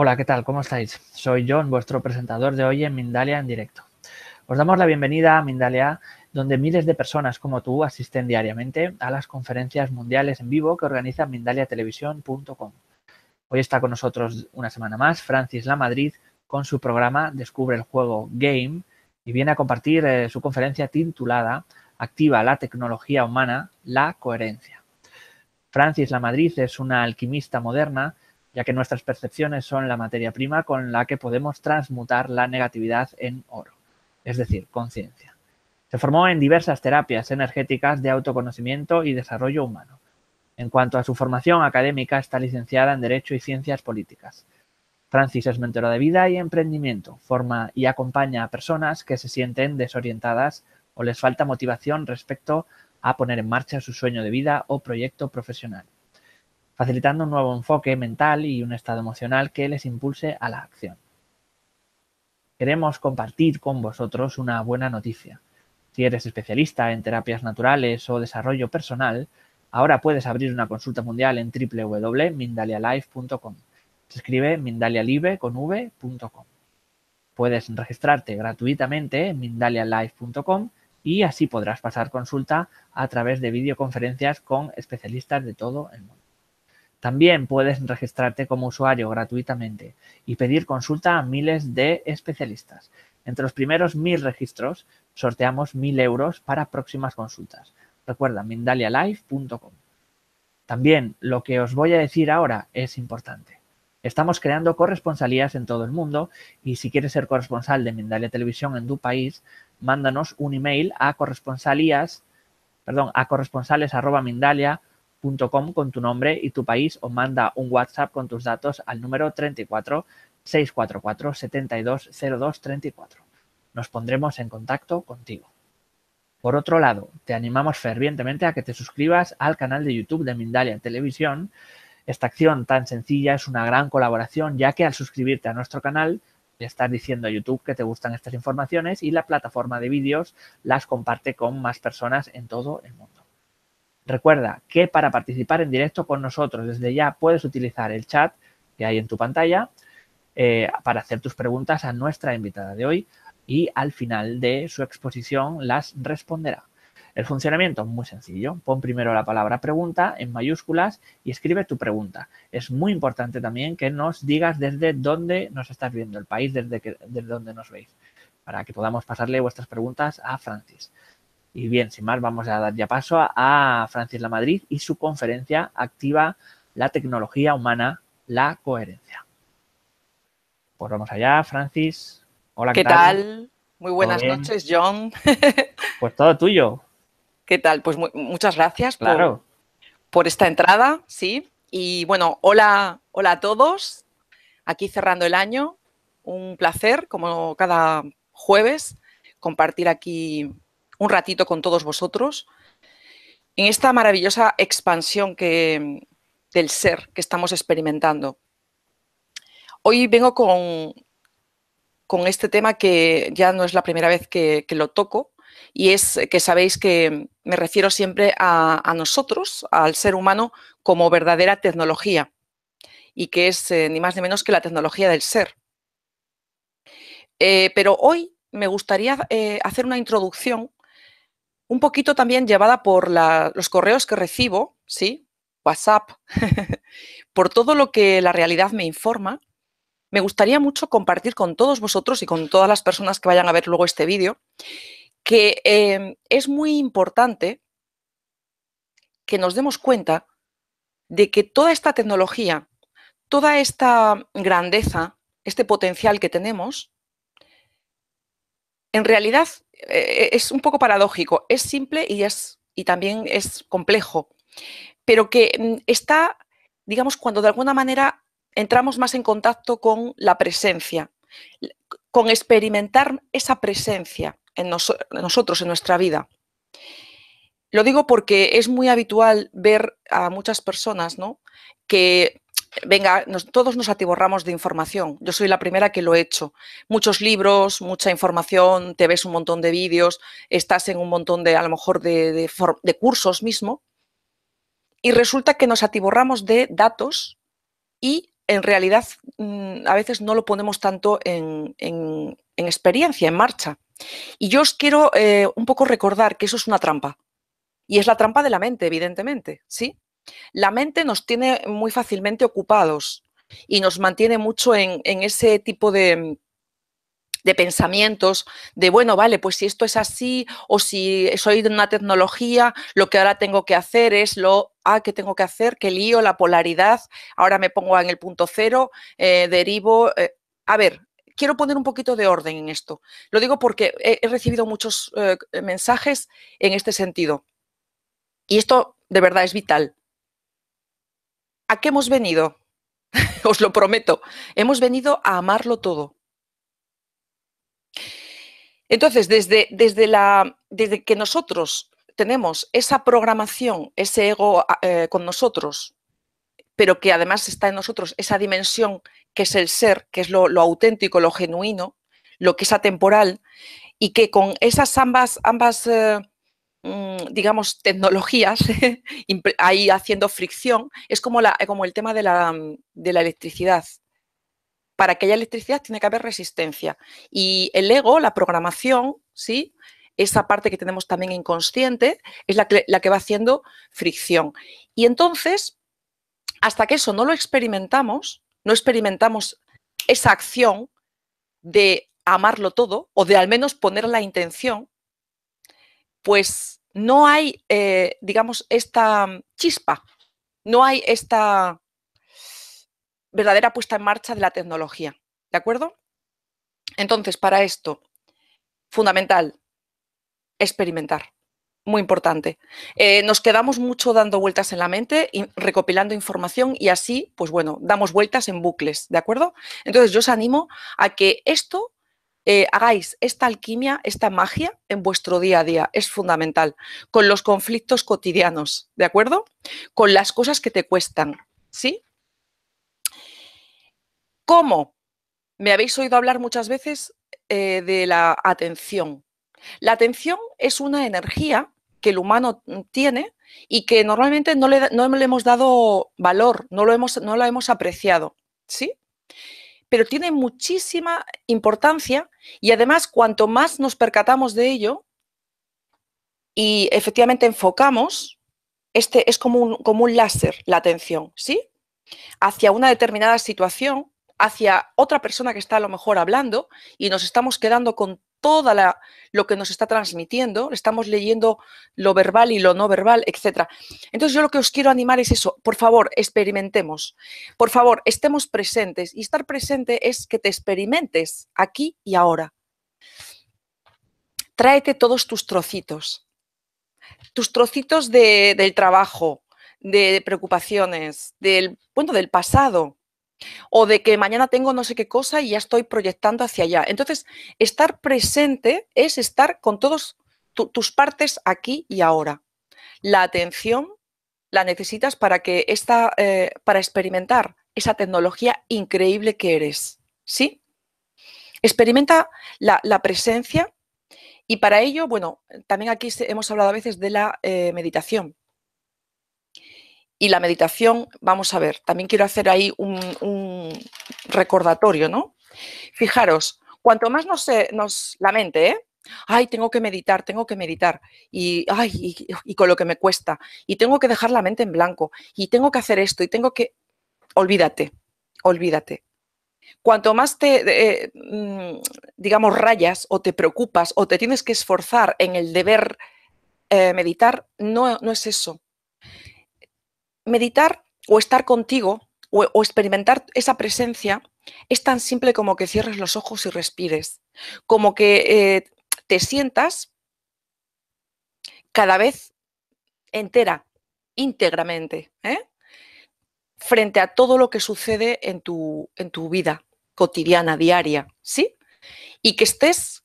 Hola, ¿qué tal? ¿Cómo estáis? Soy John, vuestro presentador de hoy en Mindalia en directo. Os damos la bienvenida a Mindalia, donde miles de personas como tú asisten diariamente a las conferencias mundiales en vivo que organiza mindaliatelevisión.com. Hoy está con nosotros una semana más Francis Lamadrid con su programa Descubre el juego Game y viene a compartir eh, su conferencia titulada Activa la tecnología humana, la coherencia. Francis Lamadrid es una alquimista moderna ya que nuestras percepciones son la materia prima con la que podemos transmutar la negatividad en oro, es decir, conciencia. Se formó en diversas terapias energéticas de autoconocimiento y desarrollo humano. En cuanto a su formación académica, está licenciada en Derecho y Ciencias Políticas. Francis es mentora de vida y emprendimiento, forma y acompaña a personas que se sienten desorientadas o les falta motivación respecto a poner en marcha su sueño de vida o proyecto profesional facilitando un nuevo enfoque mental y un estado emocional que les impulse a la acción. Queremos compartir con vosotros una buena noticia. Si eres especialista en terapias naturales o desarrollo personal, ahora puedes abrir una consulta mundial en www.mindalialife.com. Se escribe mindalialive con Puedes registrarte gratuitamente en mindalialife.com y así podrás pasar consulta a través de videoconferencias con especialistas de todo el mundo. También puedes registrarte como usuario gratuitamente y pedir consulta a miles de especialistas. Entre los primeros mil registros sorteamos mil euros para próximas consultas. Recuerda, mindalialife.com. También lo que os voy a decir ahora es importante. Estamos creando corresponsalías en todo el mundo y si quieres ser corresponsal de Mindalia Televisión en tu país, mándanos un email a corresponsalías, perdón, a corresponsales arroba com con tu nombre y tu país o manda un WhatsApp con tus datos al número 34 644 720234. 34. Nos pondremos en contacto contigo. Por otro lado, te animamos fervientemente a que te suscribas al canal de YouTube de Mindalia Televisión. Esta acción tan sencilla es una gran colaboración, ya que al suscribirte a nuestro canal le estás diciendo a YouTube que te gustan estas informaciones y la plataforma de vídeos las comparte con más personas en todo el mundo. Recuerda que para participar en directo con nosotros desde ya puedes utilizar el chat que hay en tu pantalla eh, para hacer tus preguntas a nuestra invitada de hoy y al final de su exposición las responderá. El funcionamiento es muy sencillo. Pon primero la palabra pregunta en mayúsculas y escribe tu pregunta. Es muy importante también que nos digas desde dónde nos estás viendo, el país desde, desde donde nos veis, para que podamos pasarle vuestras preguntas a Francis. Y bien, sin más, vamos a dar ya paso a, Francis La Madrid y su conferencia activa la tecnología humana, la coherencia. Pues vamos allá, Francis. Hola, ¿qué, ¿qué tal? Muy buenas noches, John. pues todo tuyo. ¿Qué tal? Pues muchas gracias por, por, esta entrada, sí. Y bueno, hola, hola a todos. Aquí cerrando el año. Un placer, como cada jueves, compartir aquí un ratito con todos vosotros en esta maravillosa expansión que, del ser que estamos experimentando. Hoy vengo con, con este tema que ya no es la primera vez que, lo toco y es que sabéis que me refiero siempre a, nosotros, al ser humano, como verdadera tecnología y que es eh, ni más ni menos que la tecnología del ser. Eh, pero hoy me gustaría eh, hacer una introducción un poquito también llevada por los correos que recibo, ¿sí? WhatsApp, por todo lo que la realidad me informa, me gustaría mucho compartir con todos vosotros y con todas las personas que vayan a ver luego este vídeo, que em, es muy importante que nos demos cuenta de que toda esta tecnología, toda esta grandeza, este potencial que tenemos, en realidad eh, es un poco paradójico, es simple y, es, y también es complejo, pero que mm, está, digamos, cuando de alguna manera entramos más en contacto con la presencia, con experimentar esa presencia en nosotros, en nuestra vida. Lo digo porque es muy habitual ver a muchas personas ¿no? que venga, todos nos atiborramos de información. Yo soy la primera que lo he hecho. Muchos libros, mucha información, te ves un montón de vídeos, estás en un montón de, a lo mejor, de, cursos mismo. Y resulta que nos atiborramos de datos y en realidad mm, a veces no lo ponemos tanto en, experiencia, en marcha. Y yo os quiero eh, un poco recordar que eso es una trampa. Y es la trampa de la mente, evidentemente, ¿sí? La mente nos tiene muy fácilmente ocupados y nos mantiene mucho en, ese tipo de, pensamientos de, bueno, vale, pues si esto es así o si soy de una tecnología, lo que ahora tengo que hacer es lo, ah, ¿qué tengo que hacer? que lío? La polaridad, ahora me pongo en el punto cero, eh, derivo. Eh". a ver, quiero poner un poquito de orden en esto. Lo digo porque he, recibido muchos eh, mensajes en este sentido. Y esto de verdad es vital. ¿a qué hemos venido? Os lo prometo, hemos venido a amarlo todo. Entonces, desde, desde, la, desde que nosotros tenemos esa programación, ese ego eh, con nosotros, pero que además está en nosotros esa dimensión que es el ser, que es lo, auténtico, lo genuino, lo que es atemporal, y que con esas ambas, ambas eh, Mm, digamos, tecnologías ahí haciendo fricción, es como, como el tema de la, electricidad. Para que haya electricidad tiene que haber resistencia. Y el ego, la programación, ¿sí? esa parte que tenemos también inconsciente, es la la que va haciendo fricción. Y entonces, hasta que eso no lo experimentamos, no experimentamos esa acción de amarlo todo, o de al menos poner la intención, pues no hay, eh, digamos, esta mm, chispa, no hay esta verdadera puesta en marcha de la tecnología. ¿De acuerdo? Entonces, para esto, fundamental, experimentar. Muy importante. Eh, nos quedamos mucho dando vueltas en la mente, y recopilando información y así, pues bueno, damos vueltas en bucles, ¿de acuerdo? Entonces, yo os animo a que esto eh, hagáis esta alquimia, esta magia en vuestro día a día. Es fundamental. Con los conflictos cotidianos, ¿de acuerdo? Con las cosas que te cuestan, ¿sí? ¿Cómo? Me habéis oído hablar muchas veces eh, de la atención. La atención es una energía que el humano tiene y que normalmente no le, hemos dado valor, no, lo hemos, no la hemos apreciado. ¿Sí? pero tiene muchísima importancia y además cuanto más nos percatamos de ello y efectivamente enfocamos, este es como un, como un láser la atención, ¿sí? Hacia una determinada situación, hacia otra persona que está a lo mejor hablando y nos estamos quedando con todo lo que nos está transmitiendo, estamos leyendo lo verbal y lo no verbal, etc. Entonces yo lo que os quiero animar es eso, por favor, experimentemos, por favor, estemos presentes y estar presente es que te experimentes aquí y ahora. Tráete todos tus trocitos, tus trocitos del trabajo, de preocupaciones, del, bueno, del pasado, o de que mañana tengo no sé qué cosa y ya estoy proyectando hacia allá. Entonces, estar presente es estar con todas tus partes aquí y ahora. La atención la necesitas para que esta, eh, para experimentar esa tecnología increíble que eres. ¿Sí? Experimenta la, presencia y para ello, bueno, también aquí hemos hablado a veces de la eh, meditación y la meditación, vamos a ver, también quiero hacer ahí un, recordatorio, ¿no? Fijaros, cuanto más nos, eh, la nos lamente, ¿eh? Ay, tengo que meditar, tengo que meditar. Y, ay, y, con lo que me cuesta. Y tengo que dejar la mente en blanco. Y tengo que hacer esto. Y tengo que... Olvídate, olvídate. Cuanto más te, eh, mm, digamos, rayas o te preocupas o te tienes que esforzar en el deber eh, meditar, no, no es eso meditar o estar contigo o, experimentar esa presencia es tan simple como que cierres los ojos y respires, como que eh, te sientas cada vez entera, íntegramente, ¿eh? frente a todo lo que sucede en tu, en tu vida cotidiana, diaria, ¿sí? Y que estés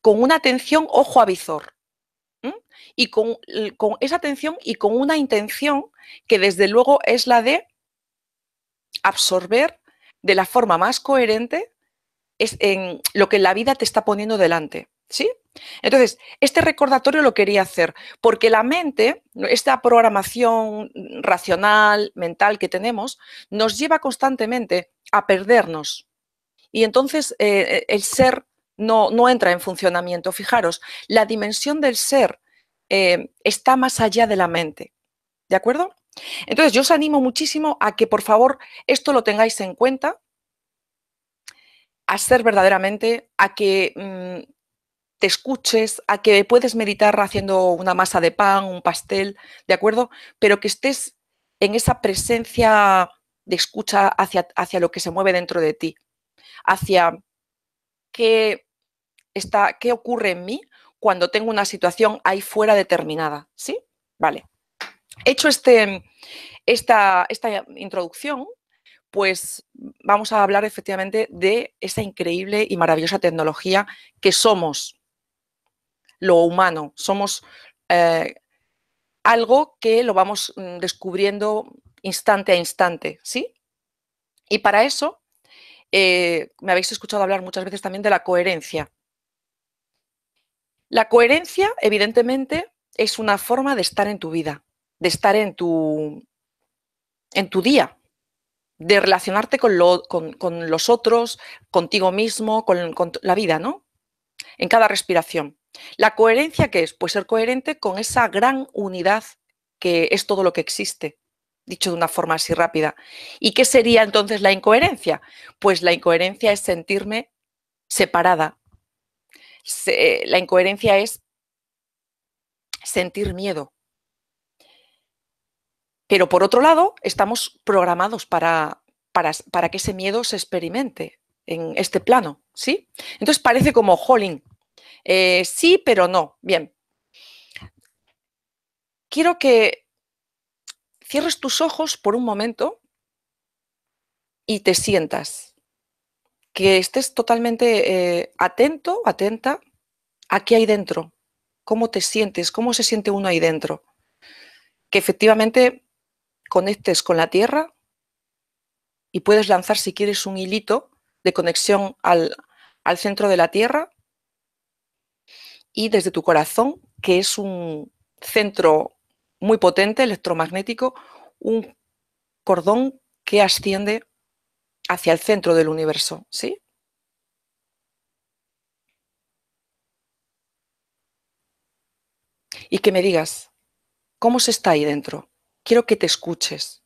con una atención ojo a y con, esa atención y con una intención que desde luego es la de absorber de la forma más coherente es en lo que la vida te está poniendo delante. ¿Sí? Entonces, este recordatorio lo quería hacer porque la mente, esta programación racional, mental que tenemos, nos lleva constantemente a perdernos. Y entonces eh, el ser no, no entra en funcionamiento. Fijaros, la dimensión del ser eh, está más allá de la mente. ¿De acuerdo? Entonces, yo os animo muchísimo a que, por favor, esto lo tengáis en cuenta, a ser verdaderamente, a que mm, te escuches, a que puedes meditar haciendo una masa de pan, un pastel, ¿de acuerdo? Pero que estés en esa presencia de escucha hacia, hacia lo que se mueve dentro de ti, hacia qué, está, qué ocurre en mí cuando tengo una situación ahí fuera determinada. ¿Sí? Vale. Hecho este, esta, esta introducción, pues vamos a hablar efectivamente de esa increíble y maravillosa tecnología que somos, lo humano, somos eh, algo que lo vamos mm, descubriendo instante a instante, ¿sí? Y para eso eh, me habéis escuchado hablar muchas veces también de la coherencia. La coherencia, evidentemente, es una forma de estar en tu vida, de estar en tu, en tu día, de relacionarte con, los otros, contigo mismo, con, con la vida, ¿no? En cada respiración. ¿La coherencia qué es? Pues ser coherente con esa gran unidad que es todo lo que existe, dicho de una forma así rápida. ¿Y qué sería entonces la incoherencia? Pues la incoherencia es sentirme separada, la incoherencia es sentir miedo. Pero por otro lado, estamos programados para, que ese miedo se experimente en este plano, ¿sí? Entonces parece como, jolín, eh, sí, pero no. Bien. Quiero que cierres tus ojos por un momento y te sientas que estés totalmente eh, atento, atenta a qué hay dentro, cómo te sientes, cómo se siente uno ahí dentro. Que efectivamente conectes con la tierra y puedes lanzar, si quieres, un hilito de conexión al, al centro de la tierra y desde tu corazón, que es un centro muy potente, electromagnético, un cordón que asciende hacia el centro del universo, ¿sí? Y que me digas, ¿cómo se está ahí dentro? Quiero que te escuches.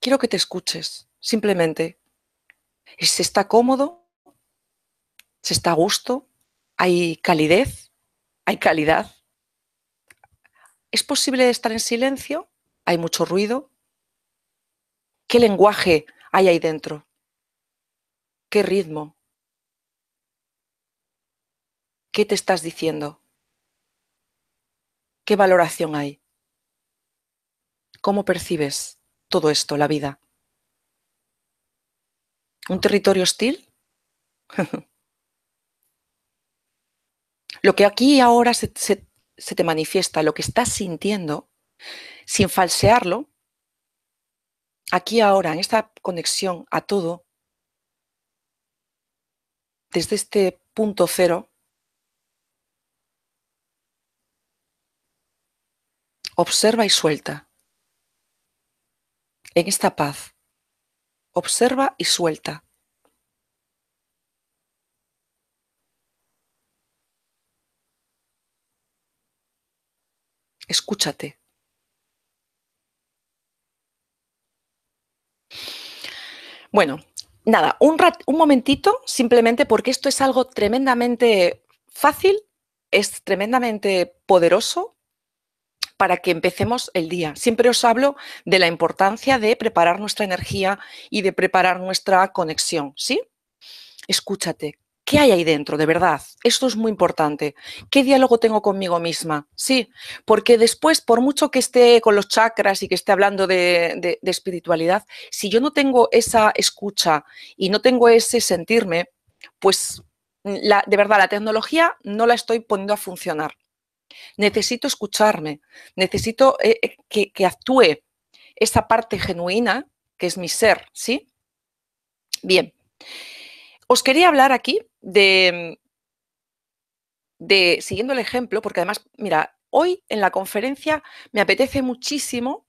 Quiero que te escuches, simplemente. ...¿se está cómodo, se está a gusto, hay calidez, hay calidad. ¿Es posible estar en silencio? Hay mucho ruido, ¿Qué lenguaje hay ahí dentro? ¿Qué ritmo? ¿Qué te estás diciendo? ¿Qué valoración hay? ¿Cómo percibes todo esto, la vida? ¿Un territorio hostil? lo que aquí y ahora se, se te manifiesta, lo que estás sintiendo, sin falsearlo, aquí ahora, en esta conexión a todo, desde este punto cero, observa y suelta. En esta paz, observa y suelta. Escúchate. Bueno, nada, un, un momentito, simplemente porque esto es algo tremendamente fácil, es tremendamente poderoso para que empecemos el día. Siempre os hablo de la importancia de preparar nuestra energía y de preparar nuestra conexión, ¿sí? Escúchate, ¿Qué hay ahí dentro, de verdad? Esto es muy importante. ¿Qué diálogo tengo conmigo misma? Sí, porque después, por mucho que esté con los chakras y que esté hablando de, espiritualidad, si yo no tengo esa escucha y no tengo ese sentirme, pues mm, de verdad la tecnología no la estoy poniendo a funcionar. Necesito escucharme, necesito eh, eh, que, que actúe esa parte genuina que es mi ser, ¿sí? Bien. Os quería hablar aquí de, siguiendo el ejemplo, porque además, mira, hoy en la conferencia me apetece muchísimo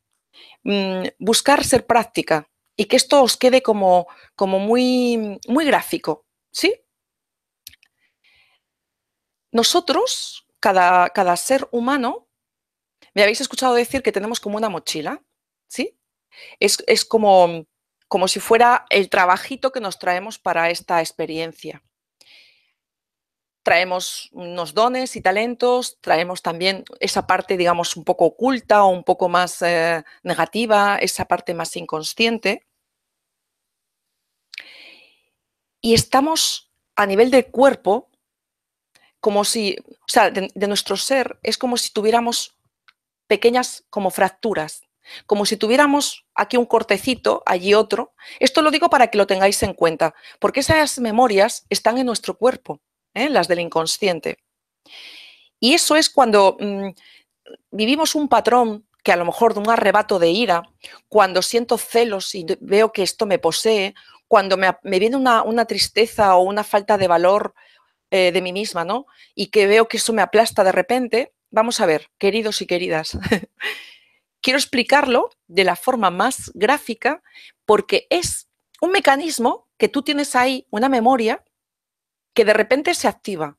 mm, buscar ser práctica y que esto os quede como, muy, gráfico, ¿sí? Nosotros, cada, ser humano, me habéis escuchado decir que tenemos como una mochila, ¿sí? Es, como, como si fuera el trabajito que nos traemos para esta experiencia traemos unos dones y talentos, traemos también esa parte, digamos, un poco oculta o un poco más eh, negativa, esa parte más inconsciente. Y estamos a nivel de cuerpo, como si, o sea, de, de nuestro ser, es como si tuviéramos pequeñas como fracturas, como si tuviéramos aquí un cortecito, allí otro. Esto lo digo para que lo tengáis en cuenta, porque esas memorias están en nuestro cuerpo. ¿eh? las del inconsciente. Y eso es cuando mm, vivimos un patrón que a lo mejor de un arrebato de ira, cuando siento celos y veo que esto me posee, cuando me, viene una, tristeza o una falta de valor eh, de mí misma, ¿no? Y que veo que eso me aplasta de repente, vamos a ver, queridos y queridas, quiero explicarlo de la forma más gráfica porque es un mecanismo que tú tienes ahí, una memoria que de repente se activa.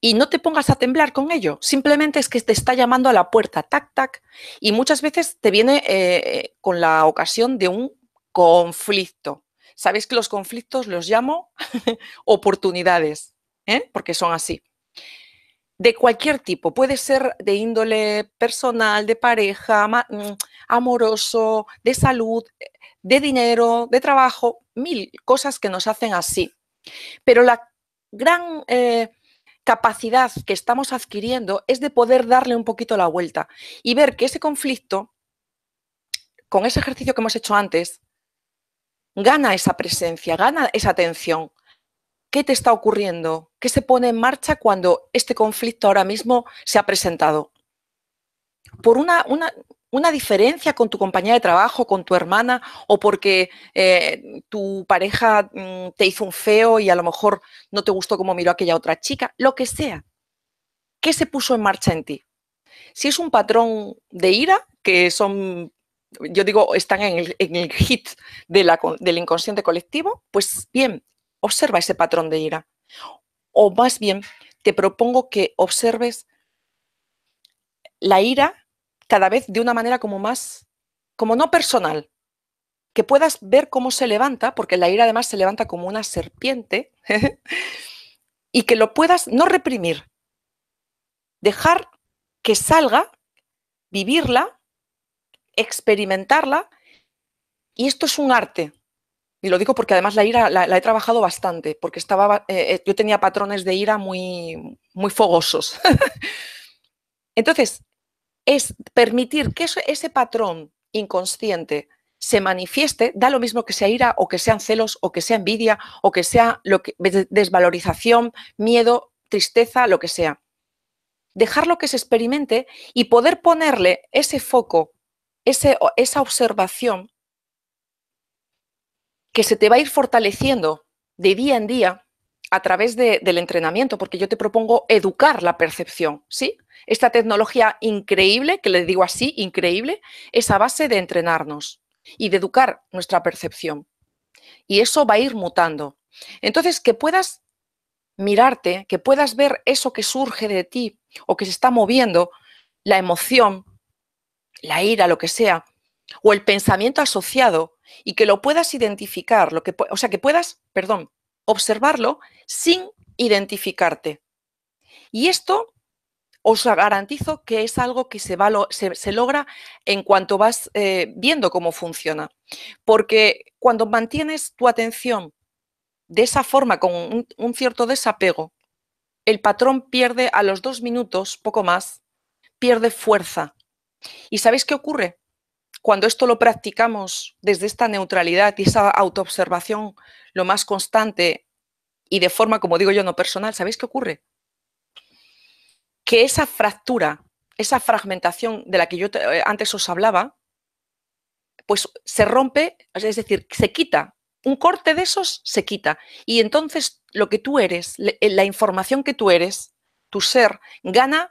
Y no te pongas a temblar con ello, simplemente es que te está llamando a la puerta, tac, tac. Y muchas veces te viene eh, con la ocasión de un conflicto. Sabéis que los conflictos los llamo oportunidades, ¿eh? porque son así. De cualquier tipo, puede ser de índole personal, de pareja, mm, amoroso, de salud, de dinero, de trabajo, mil cosas que nos hacen así. Pero la gran eh, capacidad que estamos adquiriendo es de poder darle un poquito la vuelta y ver que ese conflicto, con ese ejercicio que hemos hecho antes, gana esa presencia, gana esa atención. ¿Qué te está ocurriendo? ¿Qué se pone en marcha cuando este conflicto ahora mismo se ha presentado? Por una una diferencia con tu compañía de trabajo, con tu hermana, o porque eh, tu pareja mm, te hizo un feo y a lo mejor no te gustó cómo miró aquella otra chica, lo que sea. ¿Qué se puso en marcha en ti? Si es un patrón de ira, que son, yo digo, están en el, hit del inconsciente colectivo, pues bien, observa ese patrón de ira. O más bien, te propongo que observes la ira cada vez de una manera como más, como no personal, que puedas ver cómo se levanta, porque la ira además se levanta como una serpiente, y que lo puedas no reprimir, dejar que salga, vivirla, experimentarla, y esto es un arte. Y lo digo porque además la ira la, he trabajado bastante, porque estaba, eh, eh, yo tenía patrones de ira muy, muy fogosos. Entonces, es permitir que ese patrón inconsciente se manifieste, da lo mismo que sea ira o que sean celos o que sea envidia o que sea lo que, desvalorización, miedo, tristeza, lo que sea. Dejarlo que se experimente y poder ponerle ese foco, esa observación que se te va a ir fortaleciendo de día en día a través del entrenamiento, porque yo te propongo educar la percepción, ¿sí? Esta tecnología increíble, que le digo así, increíble, es a base de entrenarnos y de educar nuestra percepción. Y eso va a ir mutando. Entonces, que puedas mirarte, que puedas ver eso que surge de ti o que se está moviendo, la emoción, la ira, lo que sea, o el pensamiento asociado, y que lo puedas identificar, lo que, o sea, que puedas, perdón, observarlo sin identificarte. Y esto os garantizo que es algo que se, va, se, se logra en cuanto vas eh, viendo cómo funciona. Porque cuando mantienes tu atención de esa forma, con un cierto desapego, el patrón pierde a los dos minutos, poco más, pierde fuerza. ¿Y sabéis qué ocurre? Cuando esto lo practicamos desde esta neutralidad y esa autoobservación lo más constante y de forma, como digo yo, no personal, ¿sabéis qué ocurre? Que esa fractura, esa fragmentación de la que yo eh, antes os hablaba, pues se rompe, es decir, se quita. Un corte de esos se quita. Y entonces lo que tú eres, eh, la información que tú eres, tu ser, gana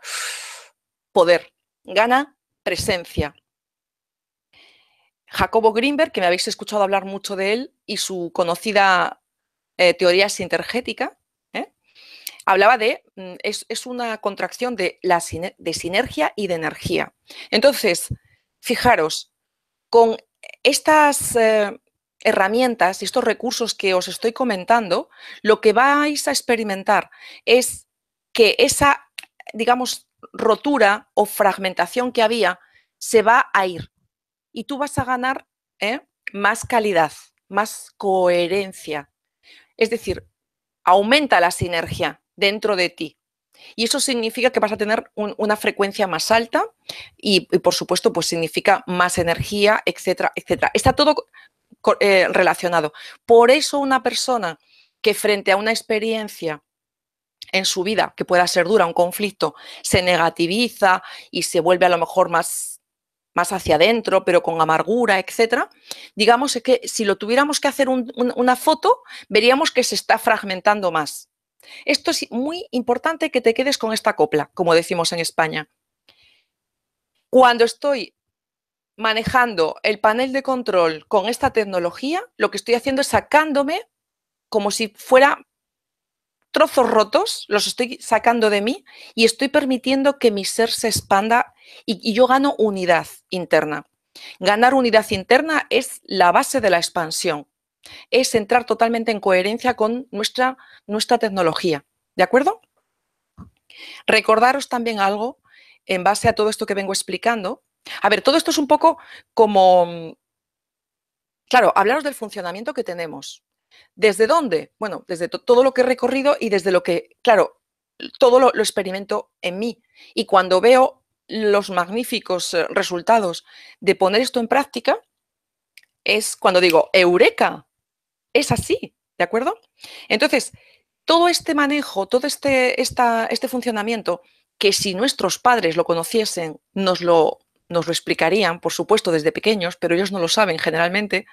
poder, gana presencia, Jacobo Greenberg, que me habéis escuchado hablar mucho de él, y su conocida eh, teoría sinergética, ¿eh? hablaba de, mm, es, una contracción de, la, de sinergia y de energía. Entonces, fijaros, con estas eh, herramientas y estos recursos que os estoy comentando, lo que vais a experimentar es que esa, digamos, rotura o fragmentación que había se va a ir y tú vas a ganar ¿eh? más calidad, más coherencia. Es decir, aumenta la sinergia dentro de ti. Y eso significa que vas a tener una frecuencia más alta y, por supuesto, pues significa más energía, etcétera, etcétera. Está todo eh, relacionado. Por eso una persona que frente a una experiencia en su vida que pueda ser dura, un conflicto, se negativiza y se vuelve a lo mejor más más hacia adentro, pero con amargura, etcétera, digamos que si lo tuviéramos que hacer una foto, veríamos que se está fragmentando más. Esto es muy importante que te quedes con esta copla, como decimos en España. Cuando estoy manejando el panel de control con esta tecnología, lo que estoy haciendo es sacándome como si fuera trozos rotos, los estoy sacando de mí y estoy permitiendo que mi ser se expanda y, yo gano unidad interna. Ganar unidad interna es la base de la expansión, es entrar totalmente en coherencia con nuestra, nuestra tecnología. ¿De acuerdo? Recordaros también algo en base a todo esto que vengo explicando. A ver, todo esto es un poco como, claro, hablaros del funcionamiento que tenemos, ¿Desde dónde? Bueno, desde todo lo que he recorrido y desde lo que, claro, todo lo, experimento en mí. Y cuando veo los magníficos eh, resultados de poner esto en práctica, es cuando digo, eureka, es así, ¿de acuerdo? Entonces, todo este manejo, todo este, este funcionamiento, que si nuestros padres lo conociesen, nos lo nos lo explicarían, por supuesto, desde pequeños, pero ellos no lo saben generalmente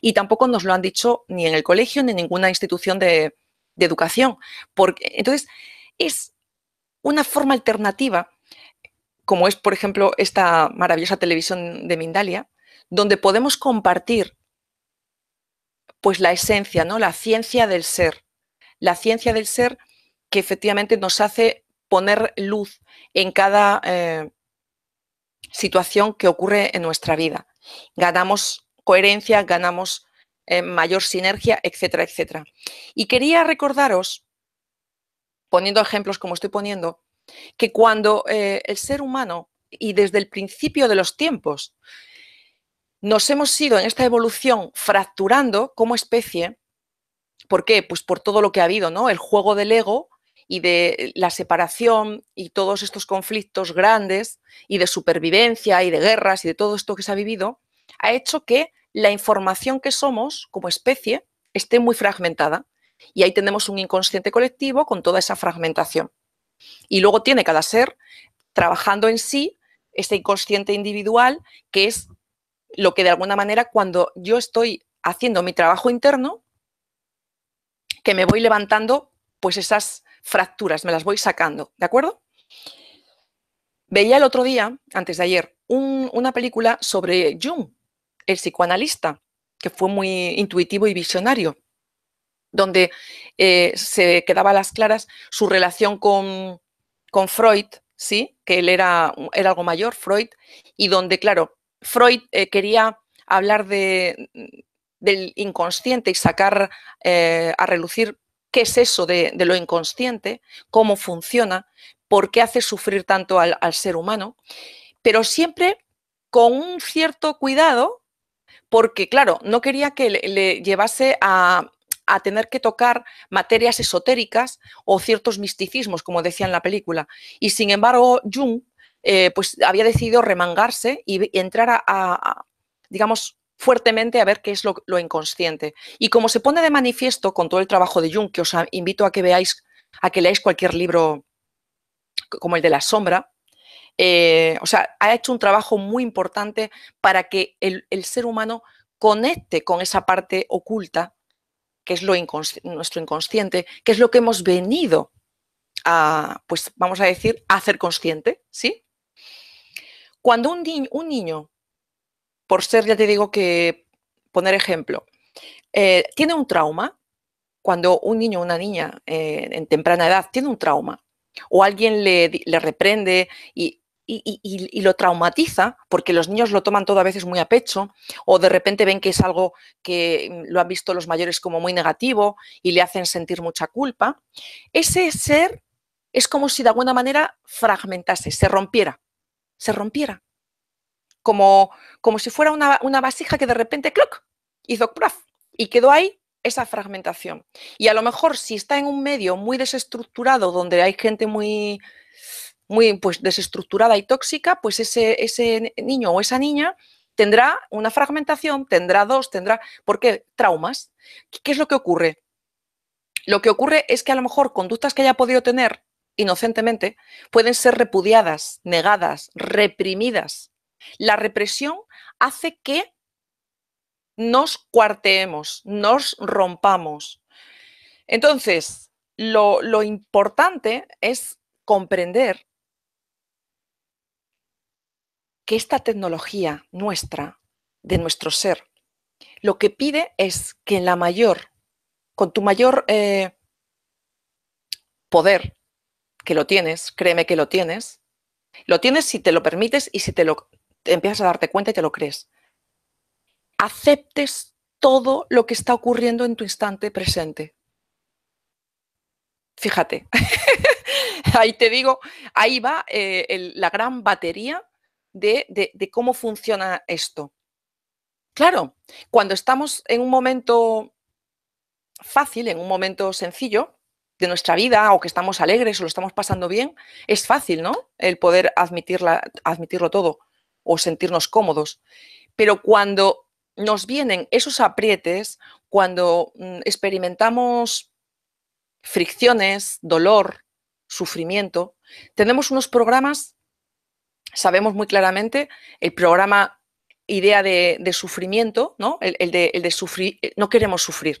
y tampoco nos lo han dicho ni en el colegio ni en ninguna institución de, educación. Porque, entonces, es una forma alternativa, como es, por ejemplo, esta maravillosa televisión de Mindalia, donde podemos compartir pues la esencia, ¿no? La ciencia del ser. La ciencia del ser que efectivamente nos hace poner luz en cada eh, situación que ocurre en nuestra vida. Ganamos coherencia, ganamos eh, mayor sinergia, etcétera, etcétera. Y quería recordaros, poniendo ejemplos como estoy poniendo, que cuando eh, el ser humano, y desde el principio de los tiempos, nos hemos ido en esta evolución fracturando como especie, ¿por qué? Pues por todo lo que ha habido, ¿no? El juego del ego, y de la separación y todos estos conflictos grandes y de supervivencia y de guerras y de todo esto que se ha vivido, ha hecho que la información que somos como especie esté muy fragmentada. Y ahí tenemos un inconsciente colectivo con toda esa fragmentación. Y luego tiene cada ser trabajando en sí este inconsciente individual, que es lo que de alguna manera cuando yo estoy haciendo mi trabajo interno, que me voy levantando pues esas fracturas, me las voy sacando, ¿de acuerdo? Veía el otro día, antes de ayer, una película sobre Jung, el psicoanalista, que fue muy intuitivo y visionario, donde eh, se quedaba a las claras su relación con, con Freud, ¿sí? que él era, algo mayor, Freud, y donde, claro, Freud eh, quería hablar de, del inconsciente y sacar eh, a relucir qué es eso de, lo inconsciente, cómo funciona, por qué hace sufrir tanto al, ser humano, pero siempre con un cierto cuidado, porque claro, no quería que le, llevase a, tener que tocar materias esotéricas o ciertos misticismos, como decía en la película. Y sin embargo, Jung eh, pues había decidido remangarse y entrar a digamos, fuertemente a ver qué es lo, inconsciente. Y como se pone de manifiesto con todo el trabajo de Jung, que os invito a que veáis, a que leáis cualquier libro como el de la sombra, eh, o sea, ha hecho un trabajo muy importante para que el, ser humano conecte con esa parte oculta, que es lo nuestro inconsciente, que es lo que hemos venido a, pues vamos a decir, a hacer consciente, ¿sí? Cuando un niño por ser, ya te digo que, poner ejemplo, eh, tiene un trauma, cuando un niño o una niña eh, en temprana edad tiene un trauma, o alguien le, reprende y, y, lo traumatiza, porque los niños lo toman todo a veces muy a pecho, o de repente ven que es algo que mm, lo han visto los mayores como muy negativo y le hacen sentir mucha culpa, ese ser es como si de alguna manera fragmentase, se rompiera, se rompiera como, si fuera una, vasija que de repente, ¡cloc!, hizo y quedó ahí esa fragmentación. Y a lo mejor si está en un medio muy desestructurado, donde hay gente muy, muy pues, desestructurada y tóxica, pues ese, ese niño o esa niña tendrá una fragmentación, tendrá dos, tendrá... ¿Por qué? Traumas. ¿Qué es lo que ocurre? Lo que ocurre es que a lo mejor conductas que haya podido tener inocentemente pueden ser repudiadas, negadas, reprimidas la represión hace que nos cuarteemos, nos rompamos. Entonces, lo, importante es comprender que esta tecnología nuestra, de nuestro ser, lo que pide es que la mayor, con tu mayor eh, poder, que lo tienes, créeme que lo tienes, lo tienes si te lo permites y si te lo empiezas a darte cuenta y te lo crees. Aceptes todo lo que está ocurriendo en tu instante presente. Fíjate, ahí te digo, ahí va eh, la gran batería de, cómo funciona esto. Claro, cuando estamos en un momento fácil, en un momento sencillo, de nuestra vida o que estamos alegres o lo estamos pasando bien, es fácil, ¿no? El poder admitirlo todo o sentirnos cómodos. Pero cuando nos vienen esos aprietes, cuando mm, experimentamos fricciones, dolor, sufrimiento, tenemos unos programas, sabemos muy claramente, el programa idea de, sufrimiento, ¿no? El, de, sufrir, no queremos sufrir.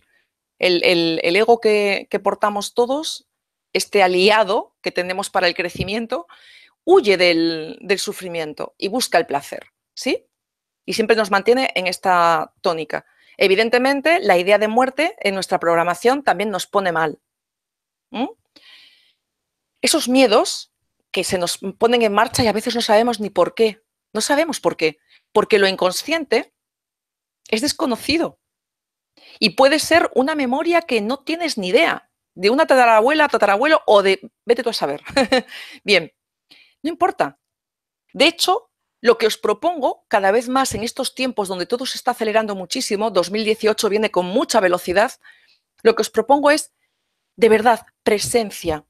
El, ego que, que portamos todos, este aliado que tenemos para el crecimiento, huye del, sufrimiento y busca el placer, ¿sí? Y siempre nos mantiene en esta tónica. Evidentemente, la idea de muerte en nuestra programación también nos pone mal. Esos miedos que se nos ponen en marcha y a veces no sabemos ni por qué. No sabemos por qué. Porque lo inconsciente es desconocido. Y puede ser una memoria que no tienes ni idea. De una tatarabuela, tatarabuelo o de vete tú a saber. Bien. No importa. De hecho, lo que os propongo cada vez más en estos tiempos donde todo se está acelerando muchísimo, 2018 viene con mucha velocidad, lo que os propongo es, de verdad, presencia,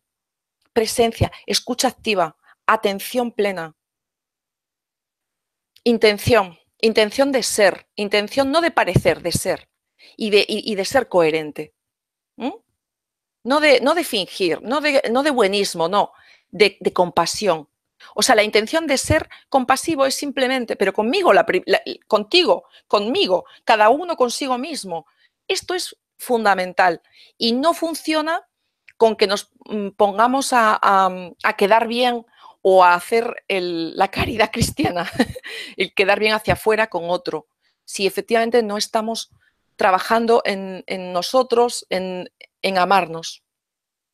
presencia, escucha activa, atención plena, intención, intención de ser, intención no de parecer, de ser y de, de ser coherente. No, de, no de fingir, no de, no de buenismo, no, de compasión, o sea, la intención de ser compasivo es simplemente, pero conmigo, la, contigo, conmigo, cada uno consigo mismo. Esto es fundamental y no funciona con que nos mm, pongamos a, quedar bien o a hacer la caridad cristiana, el quedar bien hacia afuera con otro, si efectivamente no estamos trabajando en, nosotros, en, amarnos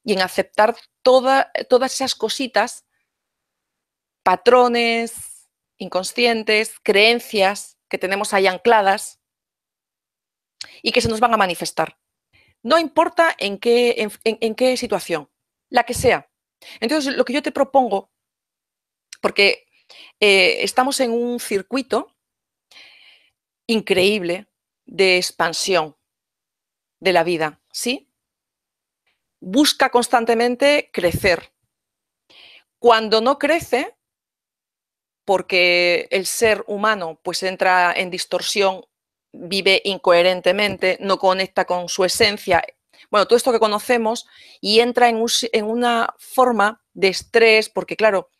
y en aceptar todas esas cositas patrones inconscientes, creencias que tenemos ahí ancladas y que se nos van a manifestar. No importa en qué, en, qué situación, la que sea. Entonces, lo que yo te propongo, porque eh, estamos en un circuito increíble de expansión de la vida, ¿sí? Busca constantemente crecer. Cuando no crece, porque el ser humano pues entra en distorsión, vive incoherentemente, no conecta con su esencia, bueno, todo esto que conocemos y entra en, una forma de estrés, porque claro,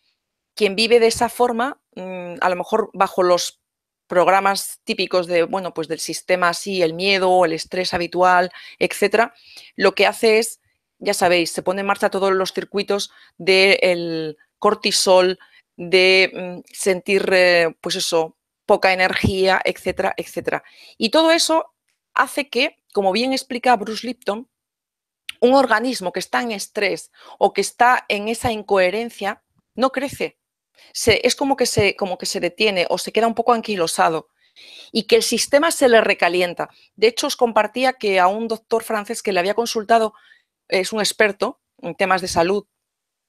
quien vive de esa forma, mm, a lo mejor bajo los programas típicos de, bueno, pues del sistema así, el miedo, el estrés habitual, etcétera, lo que hace es, ya sabéis, se pone en marcha todos los circuitos del cortisol, de mm, sentir, eh, pues eso, poca energía, etcétera, etcétera. Y todo eso hace que, como bien explica Bruce Lipton, un organismo que está en estrés o que está en esa incoherencia no crece. es como que, se, como que se detiene o se queda un poco anquilosado y que el sistema se le recalienta. De hecho, os compartía que a un doctor francés que le había consultado, es un experto en temas de salud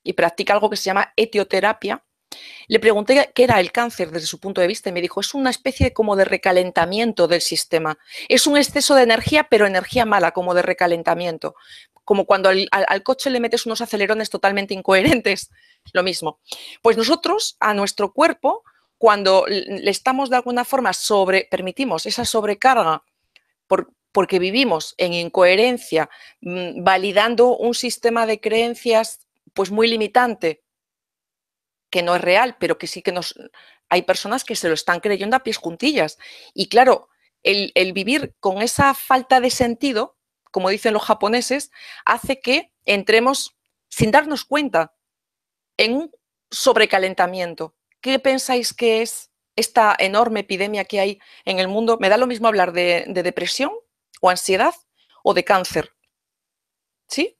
y practica algo que se llama etioterapia, le pregunté qué era el cáncer desde su punto de vista y me dijo, es una especie como de recalentamiento del sistema. Es un exceso de energía, pero energía mala, como de recalentamiento. Como cuando al, coche le metes unos acelerones totalmente incoherentes. Lo mismo. Pues nosotros, a nuestro cuerpo, cuando le estamos de alguna forma sobre, permitimos esa sobrecarga porque vivimos en incoherencia, mm, validando un sistema de creencias pues muy limitante, que no es real, pero que sí que nos... Hay personas que se lo están creyendo a pies juntillas. Y claro, el, vivir con esa falta de sentido, como dicen los japoneses, hace que entremos sin darnos cuenta en un sobrecalentamiento. ¿Qué pensáis que es esta enorme epidemia que hay en el mundo? ¿Me da lo mismo hablar de, depresión o ansiedad o de cáncer? ¿Sí?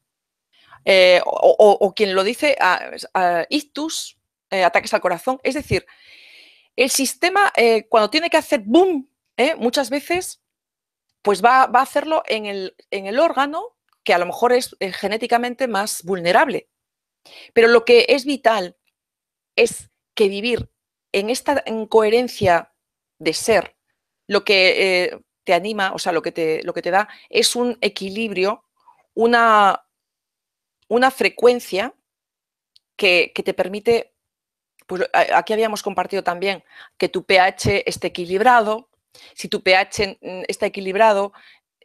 Eh, o, quien lo dice, a, ah, ah, ictus, eh, ataques al corazón. Es decir, el sistema eh, cuando tiene que hacer boom, eh, muchas veces, pues va, a hacerlo en el, en el, órgano que a lo mejor es genéticamente más vulnerable. Pero lo que es vital es que vivir en esta incoherencia de ser, lo que te anima, o sea, lo que te, lo que te da es un equilibrio, una, una frecuencia que, que, te permite pues eh, aquí habíamos compartido también que tu pH esté equilibrado. Si tu pH mm, está equilibrado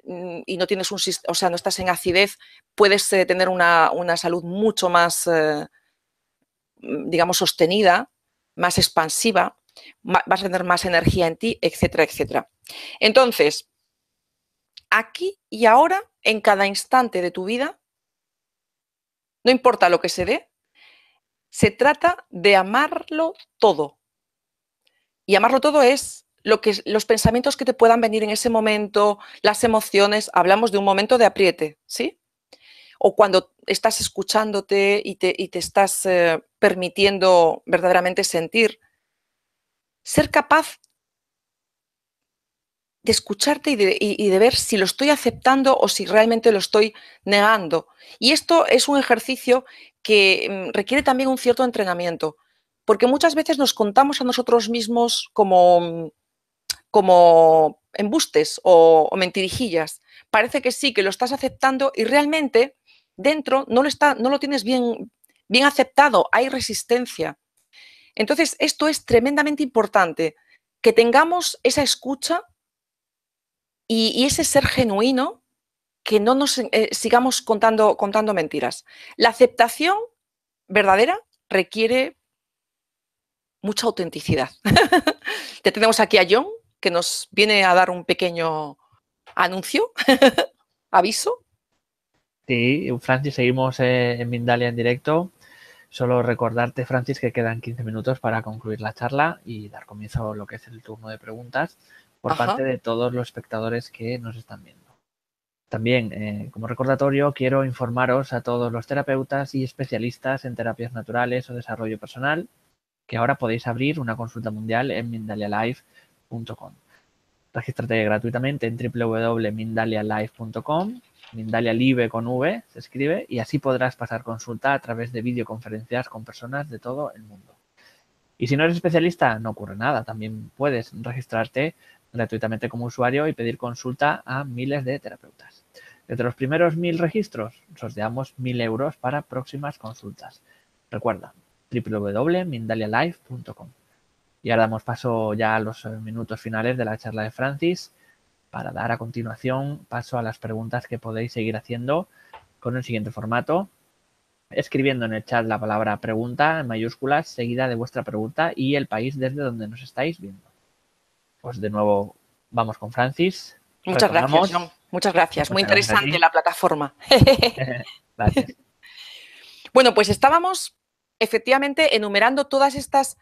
mm, y no tienes un o sea, no estás en acidez, puedes eh, tener una, salud mucho más, eh, mm, digamos, sostenida, más expansiva, vas a tener más energía en ti, etcétera, etcétera. Entonces, aquí y ahora, en cada instante de tu vida, no importa lo que se dé, se trata de amarlo todo. Y amarlo todo es lo que, los pensamientos que te puedan venir en ese momento, las emociones, hablamos de un momento de apriete, ¿sí? O cuando estás escuchándote y te, te estás eh, permitiendo verdaderamente sentir. Ser capaz de escucharte y de, ver si lo estoy aceptando o si realmente lo estoy negando. Y esto es un ejercicio que mm, requiere también un cierto entrenamiento, porque muchas veces nos contamos a nosotros mismos como, como embustes o, mentirijillas. Parece que sí, que lo estás aceptando y realmente dentro no lo, está, no lo tienes bien, bien aceptado, hay resistencia. Entonces, esto es tremendamente importante, que tengamos esa escucha y, ese ser genuino, que no nos eh, sigamos contando, contando mentiras. La aceptación verdadera requiere mucha autenticidad. Te tenemos aquí a John, que nos viene a dar un pequeño anuncio, aviso. Sí, Francis, seguimos eh, en Mindalia en directo. Solo recordarte, Francis, que quedan 15 minutos para concluir la charla y dar comienzo a lo que es el turno de preguntas por parte de todos los espectadores que nos están viendo. También, eh, como recordatorio, quiero informaros a todos los terapeutas y especialistas en terapias naturales o desarrollo personal que ahora podéis abrir una consulta mundial en mindalialife.com. Regístrate gratuitamente en www.mindalialife.com, Live con V se escribe, y así podrás pasar consulta a través de videoconferencias con personas de todo el mundo. Y si no eres especialista, no ocurre nada, también puedes registrarte gratuitamente como usuario y pedir consulta a miles de terapeutas. Desde los primeros mil registros, damos mil euros para próximas consultas. Recuerda, www.mindalialife.com. Y ahora damos paso ya a los eh, minutos finales de la charla de Francis para dar a continuación paso a las preguntas que podéis seguir haciendo con el siguiente formato. Escribiendo en el chat la palabra pregunta en mayúsculas seguida de vuestra pregunta y el país desde donde nos estáis viendo pues de nuevo vamos con Francis. Muchas gracias, Muchas gracias. Muy pues interesante la plataforma. gracias. Bueno, pues estábamos efectivamente enumerando todas estas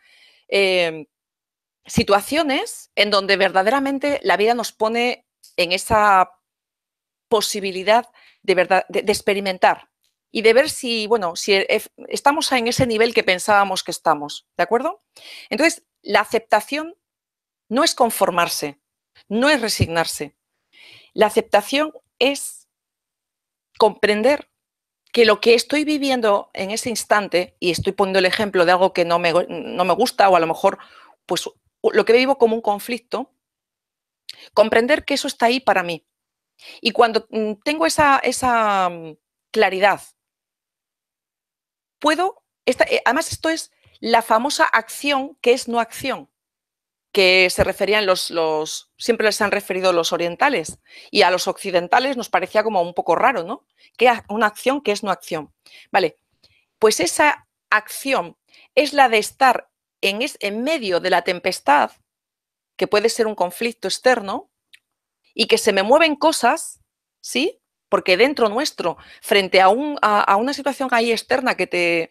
eh, situaciones en donde verdaderamente la vida nos pone en esa posibilidad de, verdad, de experimentar y de ver si, bueno, si estamos en ese nivel que pensábamos que estamos, ¿de acuerdo? Entonces, la aceptación no es conformarse, no es resignarse. La aceptación es comprender que lo que estoy viviendo en ese instante, y estoy poniendo el ejemplo de algo que no me, no me gusta o a lo mejor pues, lo que vivo como un conflicto, comprender que eso está ahí para mí. Y cuando mm, tengo esa, esa mm, claridad, puedo, eh, además esto es la famosa acción que es no acción que se referían los, los, siempre les han referido los orientales y a los occidentales nos parecía como un poco raro, ¿no? Que una acción que es no acción. Vale, pues esa acción es la de estar en, en medio de la tempestad, que puede ser un conflicto externo, y que se me mueven cosas, ¿sí? Porque dentro nuestro, frente a, una situación ahí externa que te,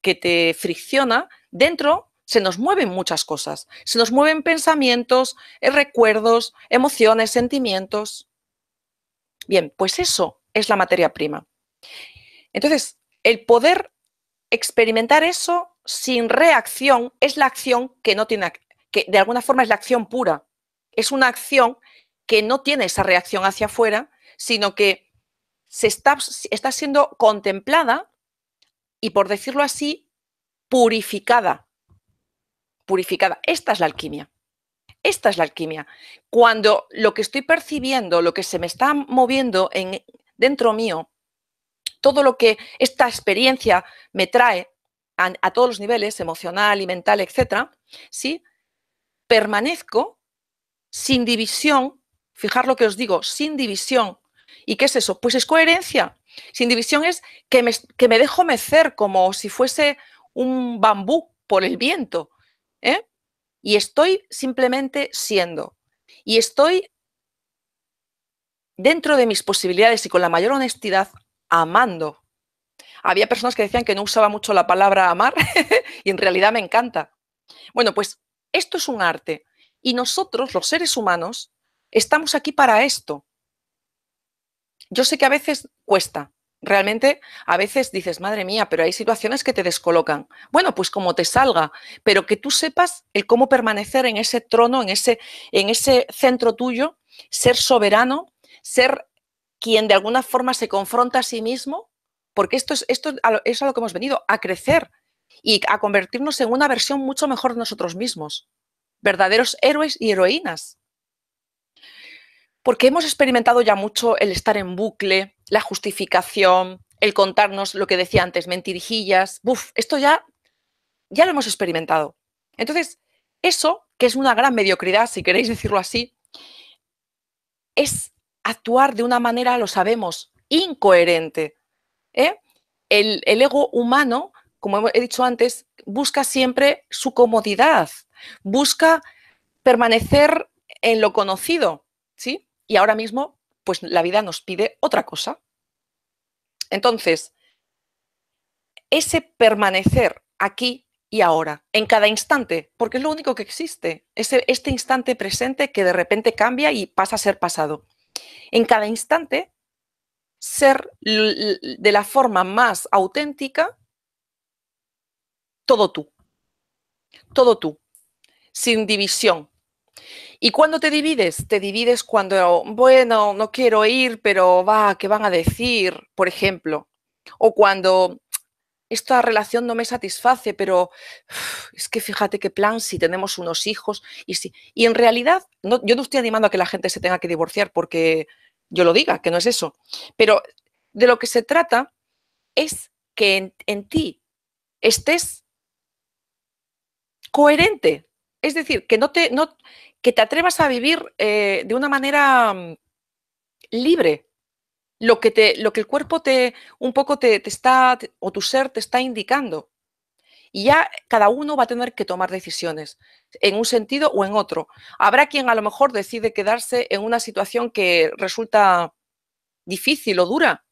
que te fricciona, dentro se nos mueven muchas cosas, se nos mueven pensamientos, eh, recuerdos, emociones, sentimientos. Bien, pues eso es la materia prima. Entonces, el poder experimentar eso sin reacción es la acción que no tiene, que de alguna forma es la acción pura. Es una acción que no tiene esa reacción hacia afuera, sino que se está, está siendo contemplada y, por decirlo así, purificada purificada. Esta es la alquimia. Esta es la alquimia. Cuando lo que estoy percibiendo, lo que se me está moviendo en, dentro mío, todo lo que esta experiencia me trae a, todos los niveles, emocional y mental, etcétera, ¿sí? permanezco sin división, fijar lo que os digo, sin división. ¿Y qué es eso? Pues es coherencia. Sin división es que que me dejo mecer como si fuese un bambú por el viento. ¿eh? Y estoy simplemente siendo. Y estoy dentro de mis posibilidades y con la mayor honestidad amando. Había personas que decían que no usaba mucho la palabra amar y en realidad me encanta. Bueno, pues esto es un arte y nosotros, los seres humanos, estamos aquí para esto. Yo sé que a veces cuesta, realmente a veces dices, madre mía, pero hay situaciones que te descolocan. Bueno, pues como te salga, pero que tú sepas el cómo permanecer en ese trono, en ese, en ese centro tuyo, ser soberano, ser quien de alguna forma se confronta a sí mismo, porque esto es, esto es a lo que hemos venido, a crecer y a convertirnos en una versión mucho mejor de nosotros mismos, verdaderos héroes y heroínas porque hemos experimentado ya mucho el estar en bucle, la justificación, el contarnos lo que decía antes, mentirijillas, buf, esto ya, ya lo hemos experimentado. Entonces, eso, que es una gran mediocridad, si queréis decirlo así, es actuar de una manera, lo sabemos, incoherente. ¿eh? El, el ego humano, como he dicho antes, busca siempre su comodidad, busca permanecer en lo conocido, ¿sí? Y ahora mismo, pues la vida nos pide otra cosa. Entonces, ese permanecer aquí y ahora, en cada instante, porque es lo único que existe, ese, este instante presente que de repente cambia y pasa a ser pasado. En cada instante, ser de la forma más auténtica, todo tú, todo tú, sin división. ¿Y cuándo te divides? Te divides cuando, bueno, no quiero ir, pero va, ¿qué van a decir? Por ejemplo. O cuando esta relación no me satisface, pero es que fíjate qué plan si tenemos unos hijos y si. Y en realidad, yo no estoy animando a que la gente se tenga que divorciar porque yo lo diga, que no es eso. Pero de lo que se trata es que en ti estés coherente es decir, que no te, no, que te atrevas a vivir eh, de una manera mm, libre. Lo que, lo que el cuerpo te un poco te, está, o tu ser te está indicando. Y ya cada uno va a tener que tomar decisiones en un sentido o en otro. Habrá quien a lo mejor decide quedarse en una situación que resulta difícil o dura,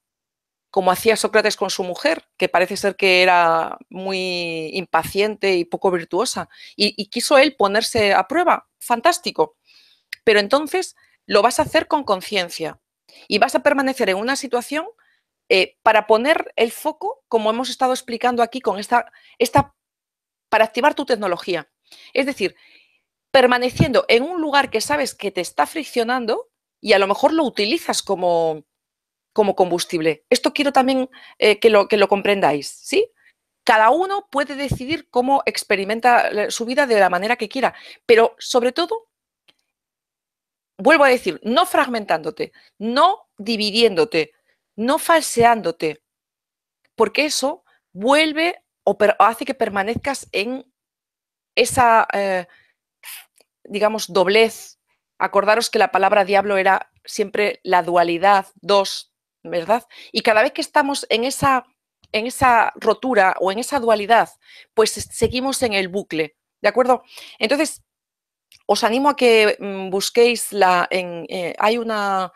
como hacía Sócrates con su mujer, que parece ser que era muy impaciente y poco virtuosa, y, quiso él ponerse a prueba, fantástico. Pero entonces lo vas a hacer con conciencia y vas a permanecer en una situación eh, para poner el foco, como hemos estado explicando aquí, con esta, esta, para activar tu tecnología. Es decir, permaneciendo en un lugar que sabes que te está friccionando y a lo mejor lo utilizas como, como combustible. Esto quiero también eh, que, lo, que lo comprendáis, ¿sí? Cada uno puede decidir cómo experimenta eh, su vida de la manera que quiera, pero sobre todo, vuelvo a decir, no fragmentándote, no dividiéndote, no falseándote, porque eso vuelve o, hace que permanezcas en esa, eh, digamos, doblez. Acordaros que la palabra diablo era siempre la dualidad, dos, ¿verdad? Y cada vez que estamos en esa, en esa rotura o en esa dualidad, pues seguimos en el bucle, ¿de acuerdo? Entonces, os animo a que mm, busquéis la... Eh, hay una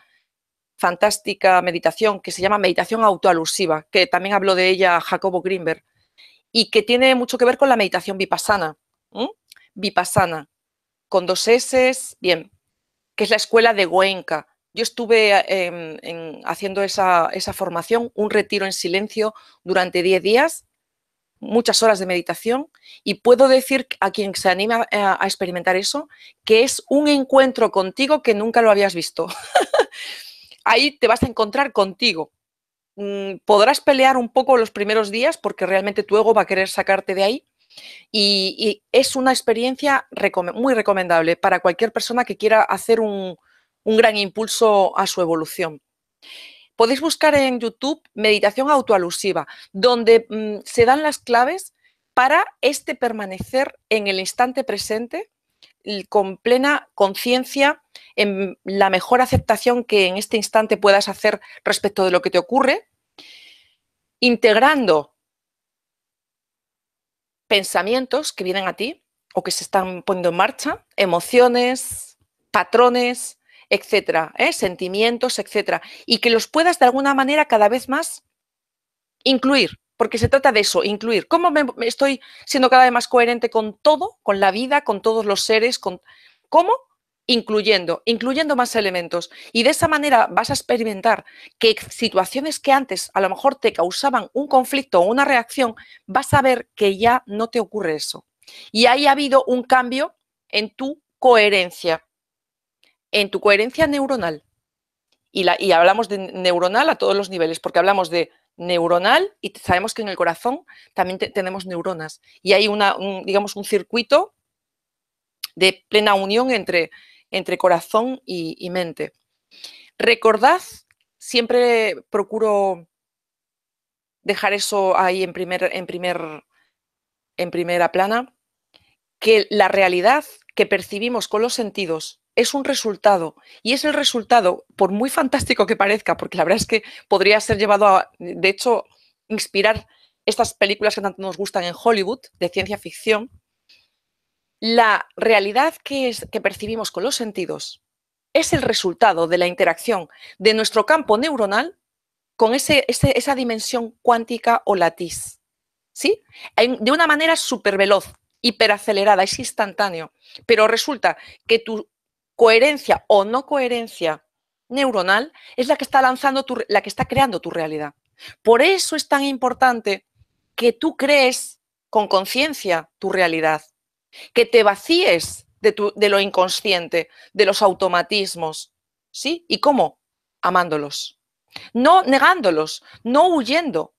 fantástica meditación que se llama meditación autoalusiva, que también habló de ella Jacobo Greenberg, y que tiene mucho que ver con la meditación vipassana. Vipassana, con dos S, bien, que es la escuela de Goenka. Yo estuve ah, em, haciendo esa, formación, un retiro en silencio durante 10 días, muchas horas de meditación, y puedo decir a quien se anima eh, a, experimentar eso, que es un encuentro contigo que nunca lo habías visto. Ahí te vas a encontrar contigo, mm, podrás pelear un poco los primeros días porque realmente tu ego va a querer sacarte de ahí. Y, es una experiencia muy recomendable para cualquier persona que quiera hacer un, un gran impulso a su evolución. Podéis buscar en YouTube meditación autoalusiva, donde mm, se dan las claves para este permanecer en el instante presente con plena conciencia en la mejor aceptación que en este instante puedas hacer respecto de lo que te ocurre, integrando pensamientos que vienen a ti o que se están poniendo en marcha, emociones, patrones, etcétera, ¿eh? sentimientos, etcétera, y que los puedas de alguna manera cada vez más incluir, porque se trata de eso, incluir. ¿Cómo estoy siendo cada vez más coherente con todo, con la vida, con todos los seres, con cómo? incluyendo, incluyendo más elementos. Y de esa manera vas a experimentar que situaciones que antes a lo mejor te causaban un conflicto o una reacción, vas a ver que ya no te ocurre eso. Y ahí ha habido un cambio en tu coherencia en tu coherencia neuronal. Y, hablamos de neuronal a todos los niveles, porque hablamos de neuronal y sabemos que en el corazón también tenemos neuronas. Y hay una, un, digamos, un circuito de plena unión entre, entre corazón y, y mente. Recordad, siempre procuro dejar eso ahí en, primer, en, primer, en primera plana, que la realidad que percibimos con los sentidos es un resultado y es el resultado, por muy fantástico que parezca, porque la verdad es que podría ser llevado a, de hecho, inspirar estas películas que tanto nos gustan en Hollywood de ciencia ficción, la realidad que, es, que percibimos con los sentidos es el resultado de la interacción de nuestro campo neuronal con ese, esa dimensión cuántica o latiz. ¿Sí? De una manera súper veloz, hiperacelerada, es instantáneo. Pero resulta que tu coherencia o no coherencia neuronal es la que está lanzando tu, la que está creando tu realidad. Por eso es tan importante que tú crees con conciencia tu realidad, que te vacíes de, de lo inconsciente, de los automatismos, ¿sí? ¿Y cómo? Amándolos, no negándolos, no huyendo,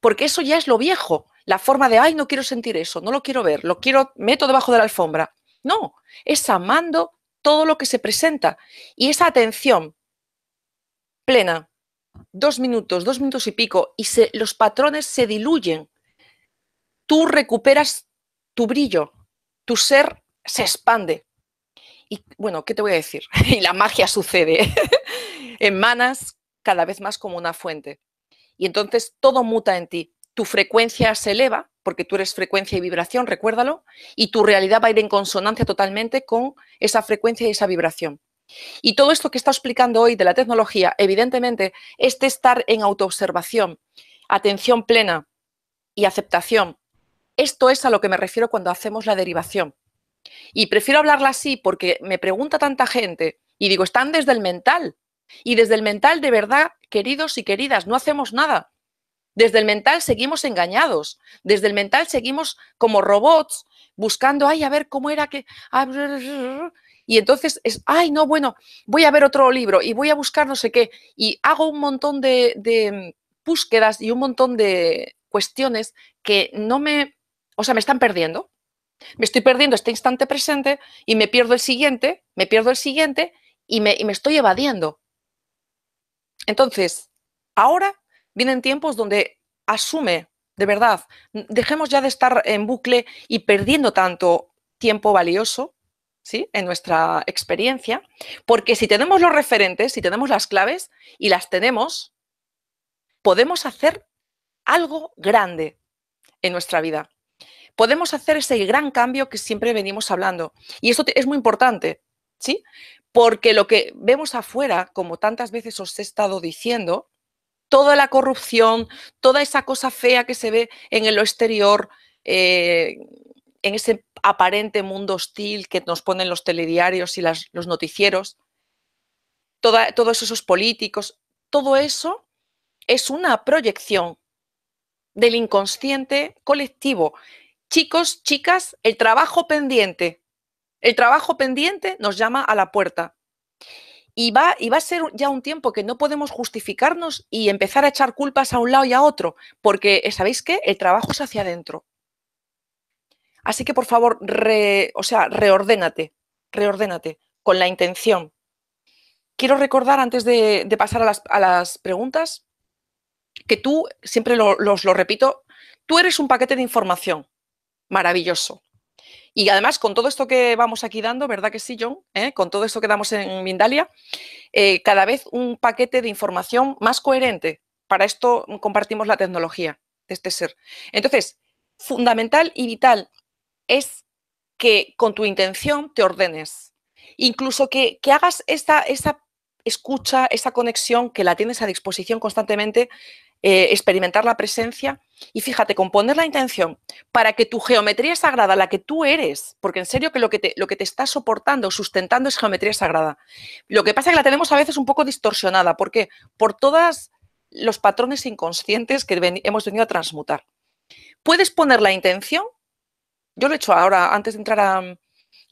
porque eso ya es lo viejo, la forma de, ay, no quiero sentir eso, no lo quiero ver, lo quiero, meto debajo de la alfombra. No, es amando todo lo que se presenta y esa atención plena, dos minutos, dos minutos y pico, y los patrones se diluyen, tú recuperas tu brillo, tu ser se expande. Y bueno, ¿qué te voy a decir? y la magia sucede. Emanas cada vez más como una fuente. Y entonces todo muta en ti tu frecuencia se eleva, porque tú eres frecuencia y vibración, recuérdalo, y tu realidad va a ir en consonancia totalmente con esa frecuencia y esa vibración. Y todo esto que está explicando hoy de la tecnología, evidentemente, este estar en autoobservación, atención plena y aceptación. Esto es a lo que me refiero cuando hacemos la derivación. Y prefiero hablarla así porque me pregunta tanta gente y digo, están desde el mental. Y desde el mental, de verdad, queridos y queridas, no hacemos nada. Desde el mental seguimos engañados, desde el mental seguimos como robots buscando, ay, a ver cómo era que... Ah, y entonces es, ay, no, bueno, voy a ver otro libro y voy a buscar no sé qué. Y hago un montón de, mm, búsquedas y un montón de cuestiones que no me, o sea, me están perdiendo. Me estoy perdiendo este instante presente y me pierdo el siguiente, me pierdo el siguiente y me, y me estoy evadiendo. Entonces, ahora Vienen tiempos donde asume, de verdad, dejemos ya de estar en bucle y perdiendo tanto tiempo valioso ¿sí? en nuestra experiencia, porque si tenemos los referentes, si tenemos las claves y las tenemos, podemos hacer algo grande en nuestra vida. Podemos hacer ese gran cambio que siempre venimos hablando. Y esto es muy importante, ¿sí? Porque lo que vemos afuera, como tantas veces os he estado diciendo, toda la corrupción, toda esa cosa fea que se ve en el exterior, eh, en ese aparente mundo hostil que nos ponen los telediarios y los noticieros, todos esos políticos, todo eso es una proyección del inconsciente colectivo. Chicos, chicas, el trabajo pendiente. El trabajo pendiente nos llama a la puerta. Y va, a ser ya un tiempo que no podemos justificarnos y empezar a echar culpas a un lado y a otro, porque eh, sabéis qué, el trabajo es hacia adentro. Así que por favor, o sea, reordénate, reordénate con la intención. Quiero recordar antes de, pasar a las, preguntas que tú, siempre los lo repito, tú eres un paquete de información maravilloso. Y además, con todo esto que vamos aquí dando, ¿verdad que sí, John? ¿Eh? Con todo esto que damos en Mindalia, eh, cada vez un paquete de información más coherente. Para esto compartimos la tecnología de este ser. Entonces, fundamental y vital es que con tu intención te ordenes. Incluso que, hagas esta, esa escucha, esa conexión que la tienes a disposición constantemente eh, experimentar la presencia. Y fíjate, con poner la intención para que tu geometría sagrada, la que tú eres, porque en serio que lo que te, lo que te está soportando, sustentando es geometría sagrada. Lo que pasa es que la tenemos a veces un poco distorsionada. ¿Por qué? Por todos los patrones inconscientes que hemos venido a transmutar. Puedes poner la intención, yo lo he hecho ahora antes de entrar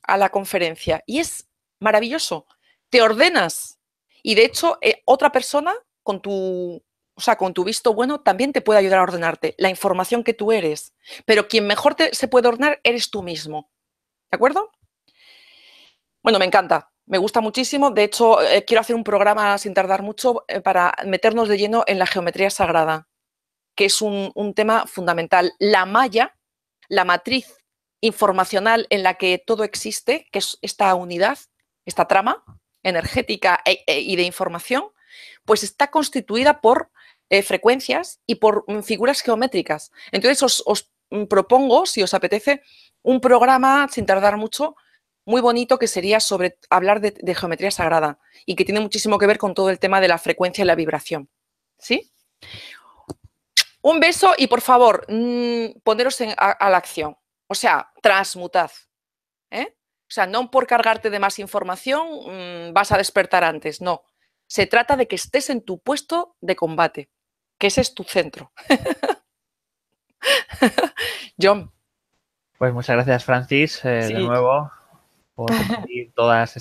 a, la conferencia, y es maravilloso. Te ordenas. Y de hecho, eh, otra persona con tu o sea, con tu visto bueno, también te puede ayudar a ordenarte la información que tú eres. Pero quien mejor se puede ordenar eres tú mismo. ¿De acuerdo? Bueno, me encanta. Me gusta muchísimo. De hecho, eh, quiero hacer un programa sin tardar mucho eh, para meternos de lleno en la geometría sagrada, que es un, tema fundamental. La malla, la matriz informacional en la que todo existe, que es esta unidad, esta trama energética e, e, y de información, pues está constituida por eh, frecuencias y por mm, figuras geométricas. Entonces os, mm, propongo, si os apetece, un programa sin tardar mucho, muy bonito, que sería sobre hablar de, geometría sagrada y que tiene muchísimo que ver con todo el tema de la frecuencia y la vibración. ¿Sí? Un beso y por favor, mm, poneros a, la acción. O sea, transmutad. ¿eh? O sea, no por cargarte de más información vas a despertar antes, no. Se trata de que estés en tu puesto de combate que ese es tu centro. John. Pues muchas gracias, Francis, eh, de nuevo, por compartir todos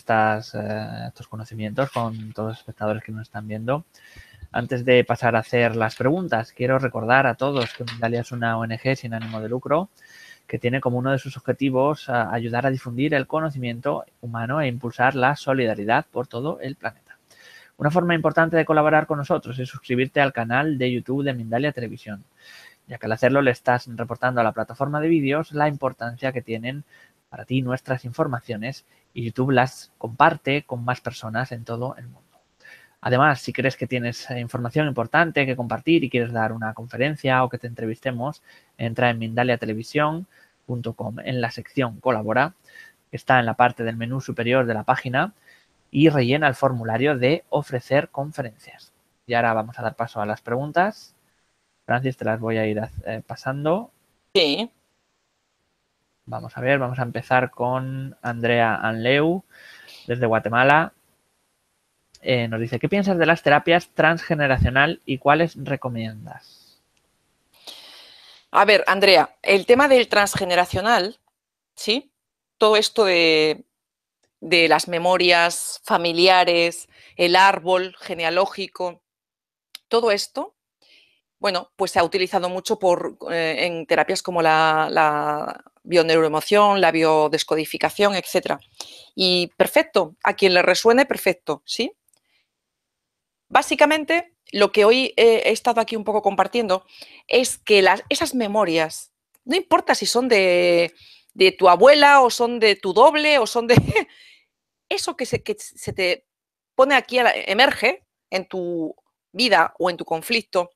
eh, estos conocimientos con todos los espectadores que nos están viendo. Antes de pasar a hacer las preguntas, quiero recordar a todos que Mindalia es una ONG sin ánimo de lucro que tiene como uno de sus objetivos ayudar a difundir el conocimiento humano e impulsar la solidaridad por todo el planeta. Una forma importante de colaborar con nosotros es suscribirte al canal de YouTube de Mindalia Televisión, ya que al hacerlo le estás reportando a la plataforma de vídeos la importancia que tienen para ti nuestras informaciones y YouTube las comparte con más personas en todo el mundo. Además, si crees que tienes eh, información importante que compartir y quieres dar una conferencia o que te entrevistemos, entra en mindaliatelevisión.com en la sección Colabora, que está en la parte del menú superior de la página y rellena el formulario de ofrecer conferencias. Y ahora vamos a dar paso a las preguntas. Francis, te las voy a ir eh, pasando. Sí. Vamos a ver, vamos a empezar con Andrea Anleu, desde Guatemala. Eh, nos dice, ¿qué piensas de las terapias transgeneracional y cuáles recomiendas? A ver, Andrea, el tema del transgeneracional, ¿sí? Todo esto de de las memorias familiares, el árbol genealógico, todo esto, bueno, pues se ha utilizado mucho por, eh, en terapias como la, la bioneuroemoción, la biodescodificación, etc. Y perfecto, a quien le resuene, perfecto, ¿sí? Básicamente, lo que hoy he estado aquí un poco compartiendo es que las, esas memorias, no importa si son de de tu abuela o son de tu doble o son de... Eso que se, te pone aquí, emerge en tu vida o en tu conflicto,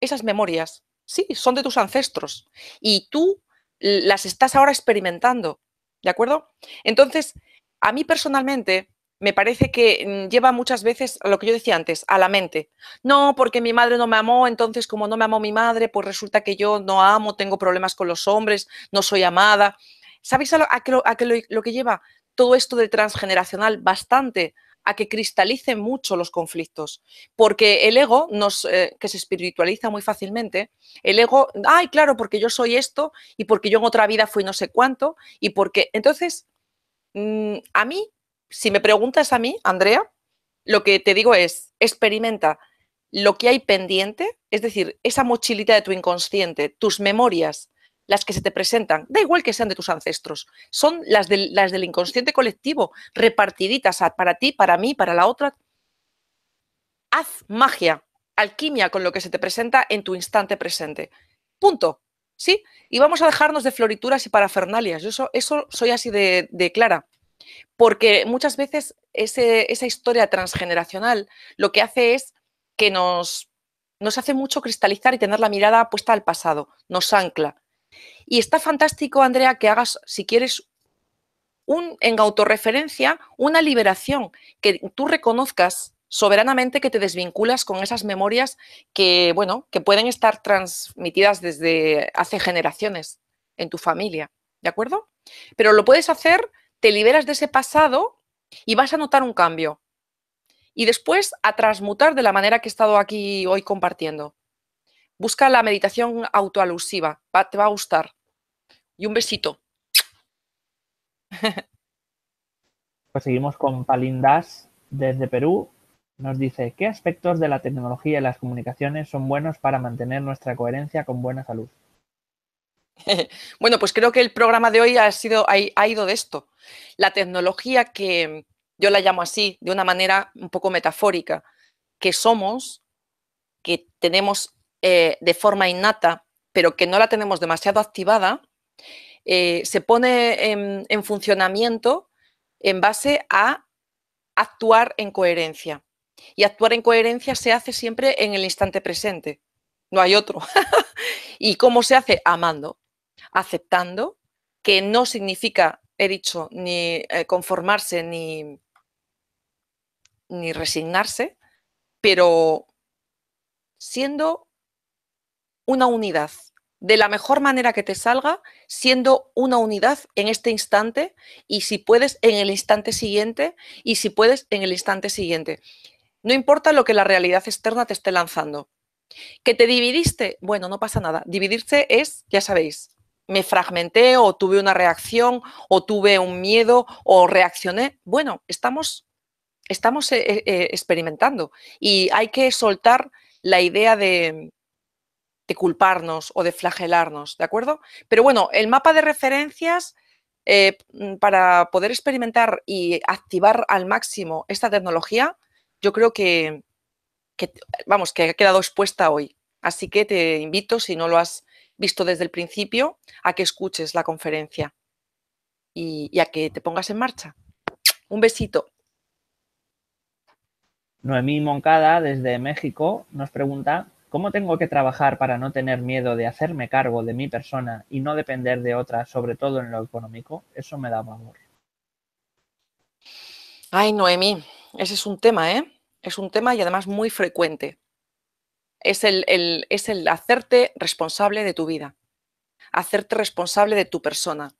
esas memorias, sí, son de tus ancestros y tú las estás ahora experimentando, ¿de acuerdo? Entonces, a mí personalmente me parece que mm, lleva muchas veces a lo que yo decía antes, a la mente. No, porque mi madre no me amó, entonces como no me amó mi madre, pues resulta que yo no amo, tengo problemas con los hombres, no soy amada. ¿Sabéis a, qué que, lo, que, lleva todo esto de transgeneracional? Bastante a que cristalicen mucho los conflictos, porque el ego, eh, que se espiritualiza muy fácilmente, el ego, ay, claro, porque yo soy esto y porque yo en otra vida fui no sé cuánto, y porque, entonces, mm, a mí, si me preguntas a mí, Andrea, lo que te digo es, experimenta lo que hay pendiente, es decir, esa mochilita de tu inconsciente, tus memorias, las que se te presentan, da igual que sean de tus ancestros, son las del, las del inconsciente colectivo, repartiditas para ti, para mí, para la otra. Haz magia, alquimia con lo que se te presenta en tu instante presente. Punto. ¿Sí? Y vamos a dejarnos de florituras y parafernalias. Yo eso, eso soy así de, clara. Porque muchas veces esa historia transgeneracional lo que hace es que nos, nos hace mucho cristalizar y tener la mirada puesta al pasado. Nos ancla, y está fantástico, Andrea, que hagas, si quieres, en autorreferencia, una liberación, que tú reconozcas soberanamente que te desvinculas con esas memorias que, bueno, que pueden estar transmitidas desde hace generaciones en tu familia, ¿de acuerdo? Pero lo puedes hacer, te liberas de ese pasado y vas a notar un cambio. Y después a transmutar de la manera que he estado aquí hoy compartiendo. Busca la meditación autoalusiva, te va a gustar. Y un besito. Pues seguimos con Palindas desde Perú. Nos dice, ¿qué aspectos de la tecnología y las comunicaciones son buenos para mantener nuestra coherencia con buena salud? Bueno, pues creo que el programa de hoy ha, sido, ha ido de esto. La tecnología que yo la llamo así, de una manera un poco metafórica, que somos, que tenemos eh, de forma innata, pero que no la tenemos demasiado activada, eh, se pone en, funcionamiento en base a actuar en coherencia. Y actuar en coherencia se hace siempre en el instante presente, no hay otro. ¿Y cómo se hace? Amando, aceptando, que no significa, he dicho, ni eh, conformarse ni, ni resignarse, pero siendo una unidad de la mejor manera que te salga, siendo una unidad en este instante y si puedes en el instante siguiente y si puedes en el instante siguiente. No importa lo que la realidad externa te esté lanzando. ¿Que te dividiste? Bueno, no pasa nada. Dividirse es, ya sabéis, me fragmenté o tuve una reacción o tuve un miedo o reaccioné. Bueno, estamos, estamos eh, eh, experimentando y hay que soltar la idea de, de culparnos o de flagelarnos, ¿de acuerdo? Pero bueno, el mapa de referencias eh, mm, para poder experimentar y activar al máximo esta tecnología, yo creo que, vamos, que ha quedado expuesta hoy. Así que te invito, si no lo has visto desde el principio, a que escuches la conferencia y, y a que te pongas en marcha. Un besito. Noemí Moncada, desde México, nos pregunta ¿Cómo tengo que trabajar para no tener miedo de hacerme cargo de mi persona y no depender de otra, sobre todo en lo económico? Eso me da valor. Ay, Noemí, ese es un tema, ¿eh? Es un tema y además muy frecuente. Es el, es el hacerte responsable de tu vida, hacerte responsable de tu persona.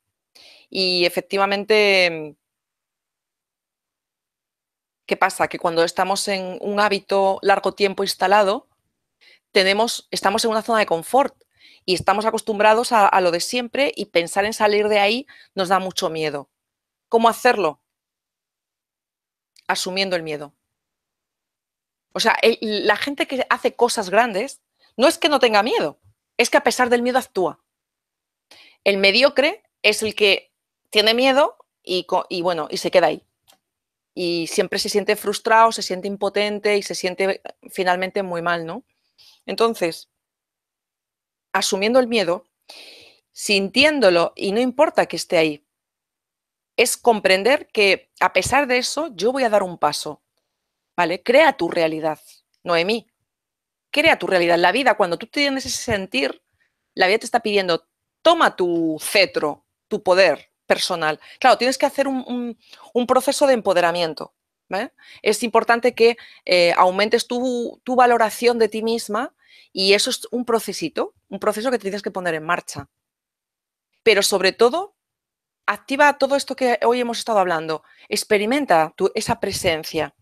Y efectivamente, ¿qué pasa? Que cuando estamos en un hábito largo tiempo instalado, estamos en una zona de confort y estamos acostumbrados a, lo de siempre y pensar en salir de ahí nos da mucho miedo. ¿Cómo hacerlo? Asumiendo el miedo. O sea, la gente que hace cosas grandes no es que no tenga miedo, es que a pesar del miedo actúa. El mediocre es el que tiene miedo y, bueno, y se queda ahí. Y siempre se siente frustrado, se siente impotente y se siente eh, finalmente muy mal, ¿no? Entonces, asumiendo el miedo, sintiéndolo y no importa que esté ahí, es comprender que a pesar de eso yo voy a dar un paso. ¿Vale? Crea tu realidad, Noemí. Crea tu realidad. La vida, cuando tú tienes ese sentir, la vida te está pidiendo, toma tu cetro, tu poder personal. Claro, tienes que hacer un proceso de empoderamiento. Es importante que eh, aumentes tu, valoración de ti misma y eso es un procesito, un proceso que tienes que poner en marcha. Pero sobre todo, activa todo esto que hoy hemos estado hablando. Experimenta esa presencia.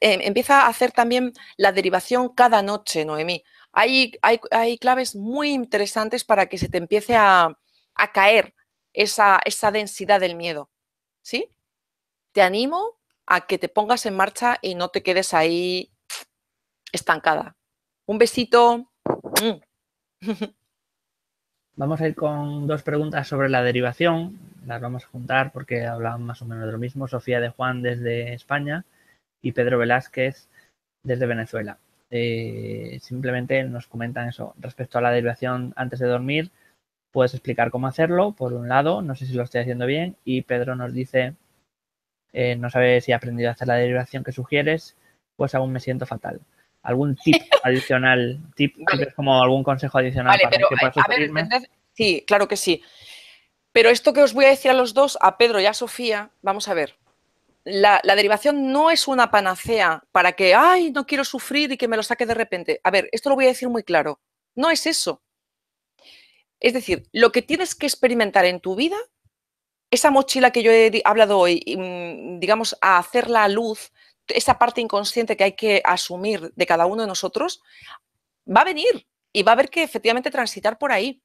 Em, empieza a hacer también la derivación cada noche, Noemí. Hay, claves muy interesantes para que se te empiece a, caer esa, esa densidad del miedo. ¿Sí? Te animo a que te pongas en marcha y no te quedes ahí estancada. Un besito. Vamos a ir con dos preguntas sobre la derivación. Las vamos a juntar porque hablan más o menos de lo mismo. Sofía de Juan desde España y Pedro Velázquez desde Venezuela. Eh, simplemente nos comentan eso. Respecto a la derivación antes de dormir, puedes explicar cómo hacerlo, por un lado, no sé si lo estoy haciendo bien, y Pedro nos dice eh, no saber si he aprendido a hacer la derivación que sugieres, pues aún me siento fatal. ¿Algún tip adicional? ¿Tip como algún consejo adicional? para que eh, pueda sí, claro que sí. Pero esto que os voy a decir a los dos, a Pedro y a Sofía, vamos a ver. la, derivación no es una panacea para que, ay, no quiero sufrir y que me lo saque de repente. A ver, esto lo voy a decir muy claro. No es eso. Es decir, lo que tienes que experimentar en tu vida esa mochila que yo he hablado hoy, mm, digamos, a hacer la luz, esa parte inconsciente que hay que asumir de cada uno de nosotros, va a venir y va a haber que efectivamente transitar por ahí.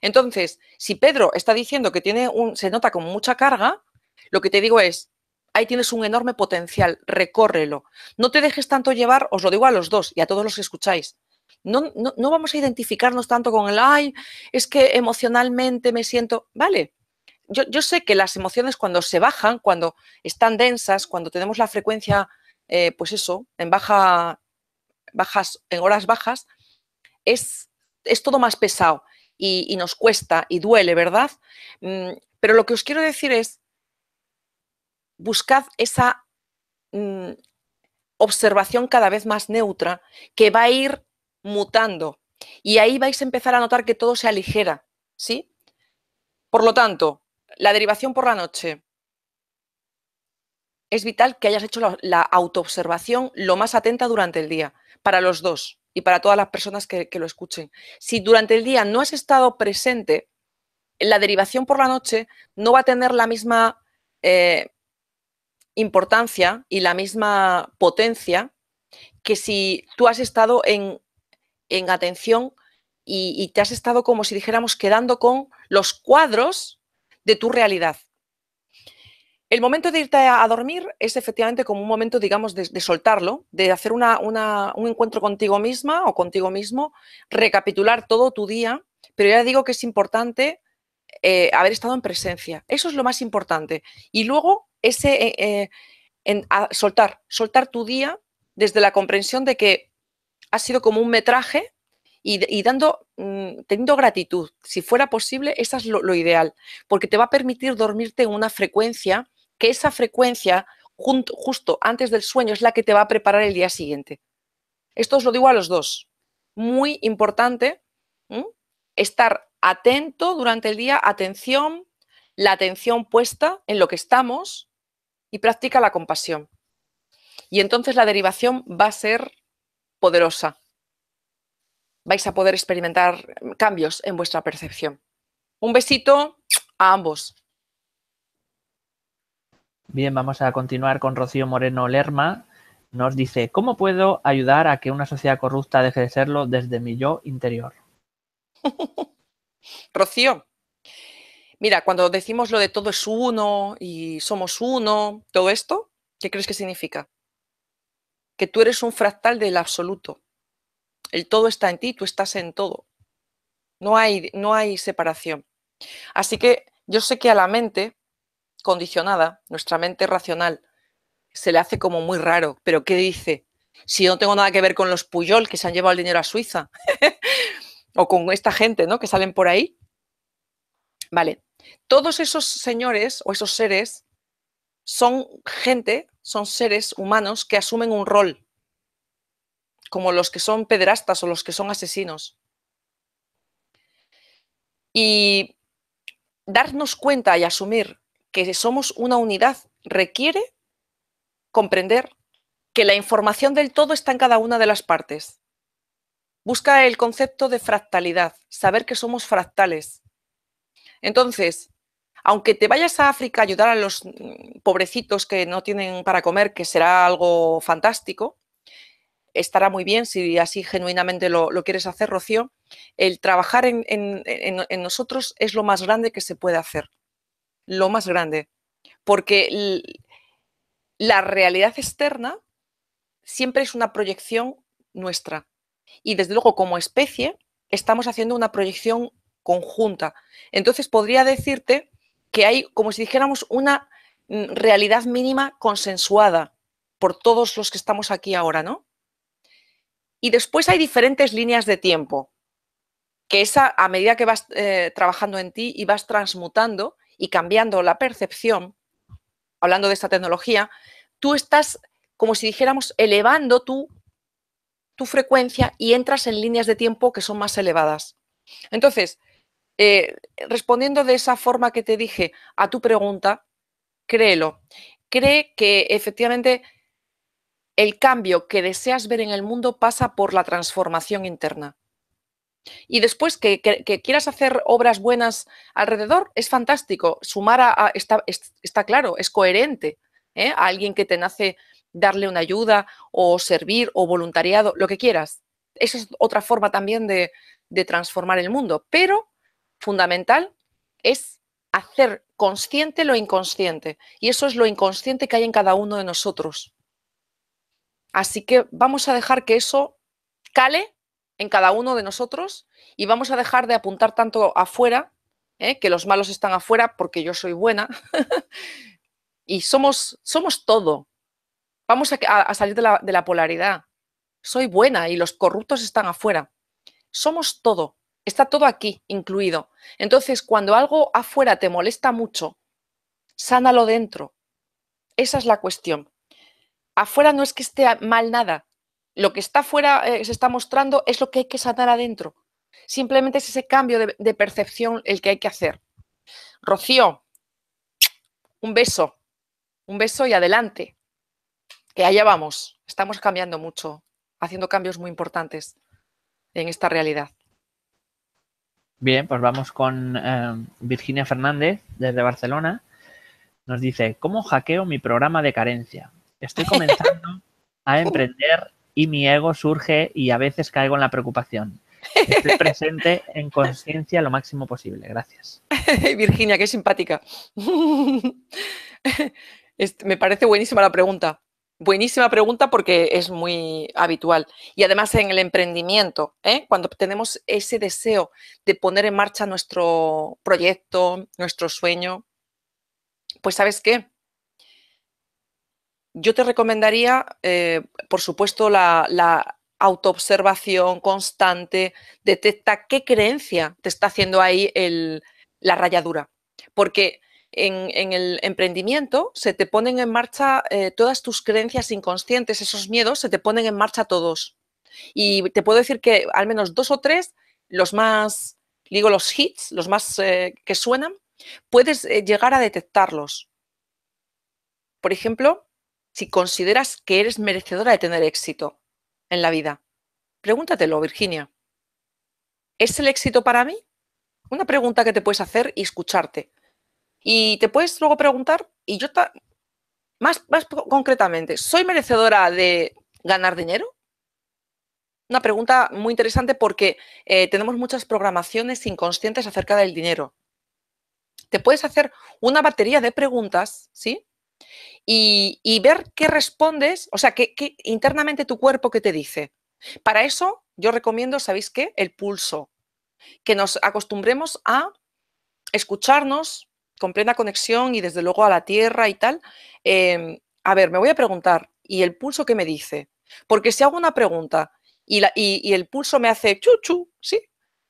Entonces, si Pedro está diciendo que tiene un, se nota con mucha carga, lo que te digo es, ahí tienes un enorme potencial, recórrelo. No te dejes tanto llevar, os lo digo a los dos y a todos los que escucháis. No, no, no vamos a identificarnos tanto con el, ay, es que emocionalmente me siento, vale, yo, sé que las emociones cuando se bajan, cuando están densas, cuando tenemos la frecuencia, eh, pues eso, en baja, bajas, en horas bajas, es, todo más pesado y, nos cuesta y duele, ¿verdad? Mm, pero lo que os quiero decir es, buscad esa mm, observación cada vez más neutra que va a ir mutando y ahí vais a empezar a notar que todo se aligera, ¿sí? Por lo tanto, la derivación por la noche. Es vital que hayas hecho la, autoobservación lo más atenta durante el día, para los dos y para todas las personas que, lo escuchen. Si durante el día no has estado presente, la derivación por la noche no va a tener la misma eh, importancia y la misma potencia que si tú has estado en, atención y, te has estado como si dijéramos quedando con los cuadros de tu realidad. El momento de irte a dormir es efectivamente como un momento, digamos, de, soltarlo, de hacer un encuentro contigo misma o contigo mismo, recapitular todo tu día, pero ya digo que es importante eh, haber estado en presencia. Eso es lo más importante. Y luego ese eh, eh, en, soltar, soltar tu día desde la comprensión de que ha sido como un metraje y, dando, mm, teniendo gratitud. Si fuera posible, eso es lo, ideal, porque te va a permitir dormirte en una frecuencia, que esa frecuencia justo antes del sueño es la que te va a preparar el día siguiente. Esto os lo digo a los dos. Muy importante estar atento durante el día, atención, la atención puesta en lo que estamos y practica la compasión. Y entonces la derivación va a ser poderosa vais a poder experimentar cambios en vuestra percepción. Un besito a ambos. Bien, vamos a continuar con Rocío Moreno Lerma. Nos dice, ¿cómo puedo ayudar a que una sociedad corrupta deje de serlo desde mi yo interior? Rocío, mira, cuando decimos lo de todo es uno y somos uno, todo esto, ¿qué crees que significa? Que tú eres un fractal del absoluto. El todo está en ti, tú estás en todo. No hay, no hay separación. Así que yo sé que a la mente condicionada, nuestra mente racional, se le hace como muy raro, pero ¿qué dice? Si yo no tengo nada que ver con los Puyol que se han llevado el dinero a Suiza o con esta gente, ¿no? Que salen por ahí. Vale, todos esos señores o esos seres son gente, son seres humanos que asumen un rol como los que son pederastas o los que son asesinos. Y darnos cuenta y asumir que somos una unidad requiere comprender que la información del todo está en cada una de las partes. Busca el concepto de fractalidad, saber que somos fractales. Entonces, aunque te vayas a África a ayudar a los mm, pobrecitos que no tienen para comer, que será algo fantástico, estará muy bien, si así genuinamente lo, quieres hacer, Rocío, el trabajar en, nosotros es lo más grande que se puede hacer, lo más grande, porque la realidad externa siempre es una proyección nuestra y desde luego como especie estamos haciendo una proyección conjunta. Entonces podría decirte que hay como si dijéramos una mm, realidad mínima consensuada por todos los que estamos aquí ahora, ¿no? Y después hay diferentes líneas de tiempo, que esa, a medida que vas eh, trabajando en ti y vas transmutando y cambiando la percepción, hablando de esta tecnología, tú estás, como si dijéramos, elevando tu, tu frecuencia y entras en líneas de tiempo que son más elevadas. Entonces, eh, respondiendo de esa forma que te dije a tu pregunta, créelo. Cree que efectivamente el cambio que deseas ver en el mundo pasa por la transformación interna. Y después que, quieras hacer obras buenas alrededor, es fantástico. Sumar a, está, claro, es coherente ¿eh? a alguien que te nace darle una ayuda o servir o voluntariado, lo que quieras. Esa es otra forma también de transformar el mundo. Pero fundamental es hacer consciente lo inconsciente. Y eso es lo inconsciente que hay en cada uno de nosotros. Así que vamos a dejar que eso cale en cada uno de nosotros y vamos a dejar de apuntar tanto afuera, ¿eh? que los malos están afuera porque yo soy buena. y somos, somos todo. Vamos a, salir de la, de la polaridad. Soy buena y los corruptos están afuera. Somos todo. Está todo aquí incluido. Entonces, cuando algo afuera te molesta mucho, sánalo dentro. Esa es la cuestión afuera no es que esté mal nada. Lo que está afuera eh, se está mostrando es lo que hay que sanar adentro. Simplemente es ese cambio de, percepción el que hay que hacer. Rocío, un beso, un beso y adelante, que allá vamos. Estamos cambiando mucho, haciendo cambios muy importantes en esta realidad. Bien, pues vamos con eh, Virginia Fernández desde Barcelona. Nos dice, ¿cómo hackeo mi programa de carencia? Estoy comenzando a emprender y mi ego surge y a veces caigo en la preocupación. Estoy presente en conciencia lo máximo posible. Gracias. Virginia, qué simpática. me parece buenísima la pregunta. Buenísima pregunta porque es muy habitual. Y además en el emprendimiento, ¿eh? cuando tenemos ese deseo de poner en marcha nuestro proyecto, nuestro sueño, pues sabes qué, yo te recomendaría, eh, por supuesto, la, autoobservación constante, detecta qué creencia te está haciendo ahí la rayadura. Porque en, el emprendimiento se te ponen en marcha eh, todas tus creencias inconscientes, esos miedos se te ponen en marcha todos. Y te puedo decir que al menos dos o tres, los más, digo, los hits, los más eh, que suenan, puedes llegar a detectarlos. Por ejemplo, si consideras que eres merecedora de tener éxito en la vida. Pregúntatelo, Virginia. ¿Es el éxito para mí? Una pregunta que te puedes hacer y escucharte. Y te puedes luego preguntar, y yo más, más concretamente, ¿soy merecedora de ganar dinero? Una pregunta muy interesante porque eh, tenemos muchas programaciones inconscientes acerca del dinero. Te puedes hacer una batería de preguntas, ¿sí? y, ver qué respondes, o sea, qué, internamente tu cuerpo qué te dice. Para eso yo recomiendo, ¿sabéis qué? El pulso, que nos acostumbremos a escucharnos con plena conexión y desde luego a la tierra y tal. Em, a ver, me voy a preguntar, ¿y el pulso qué me dice? Porque si hago una pregunta y, el pulso me hace chuchu, ¿sí?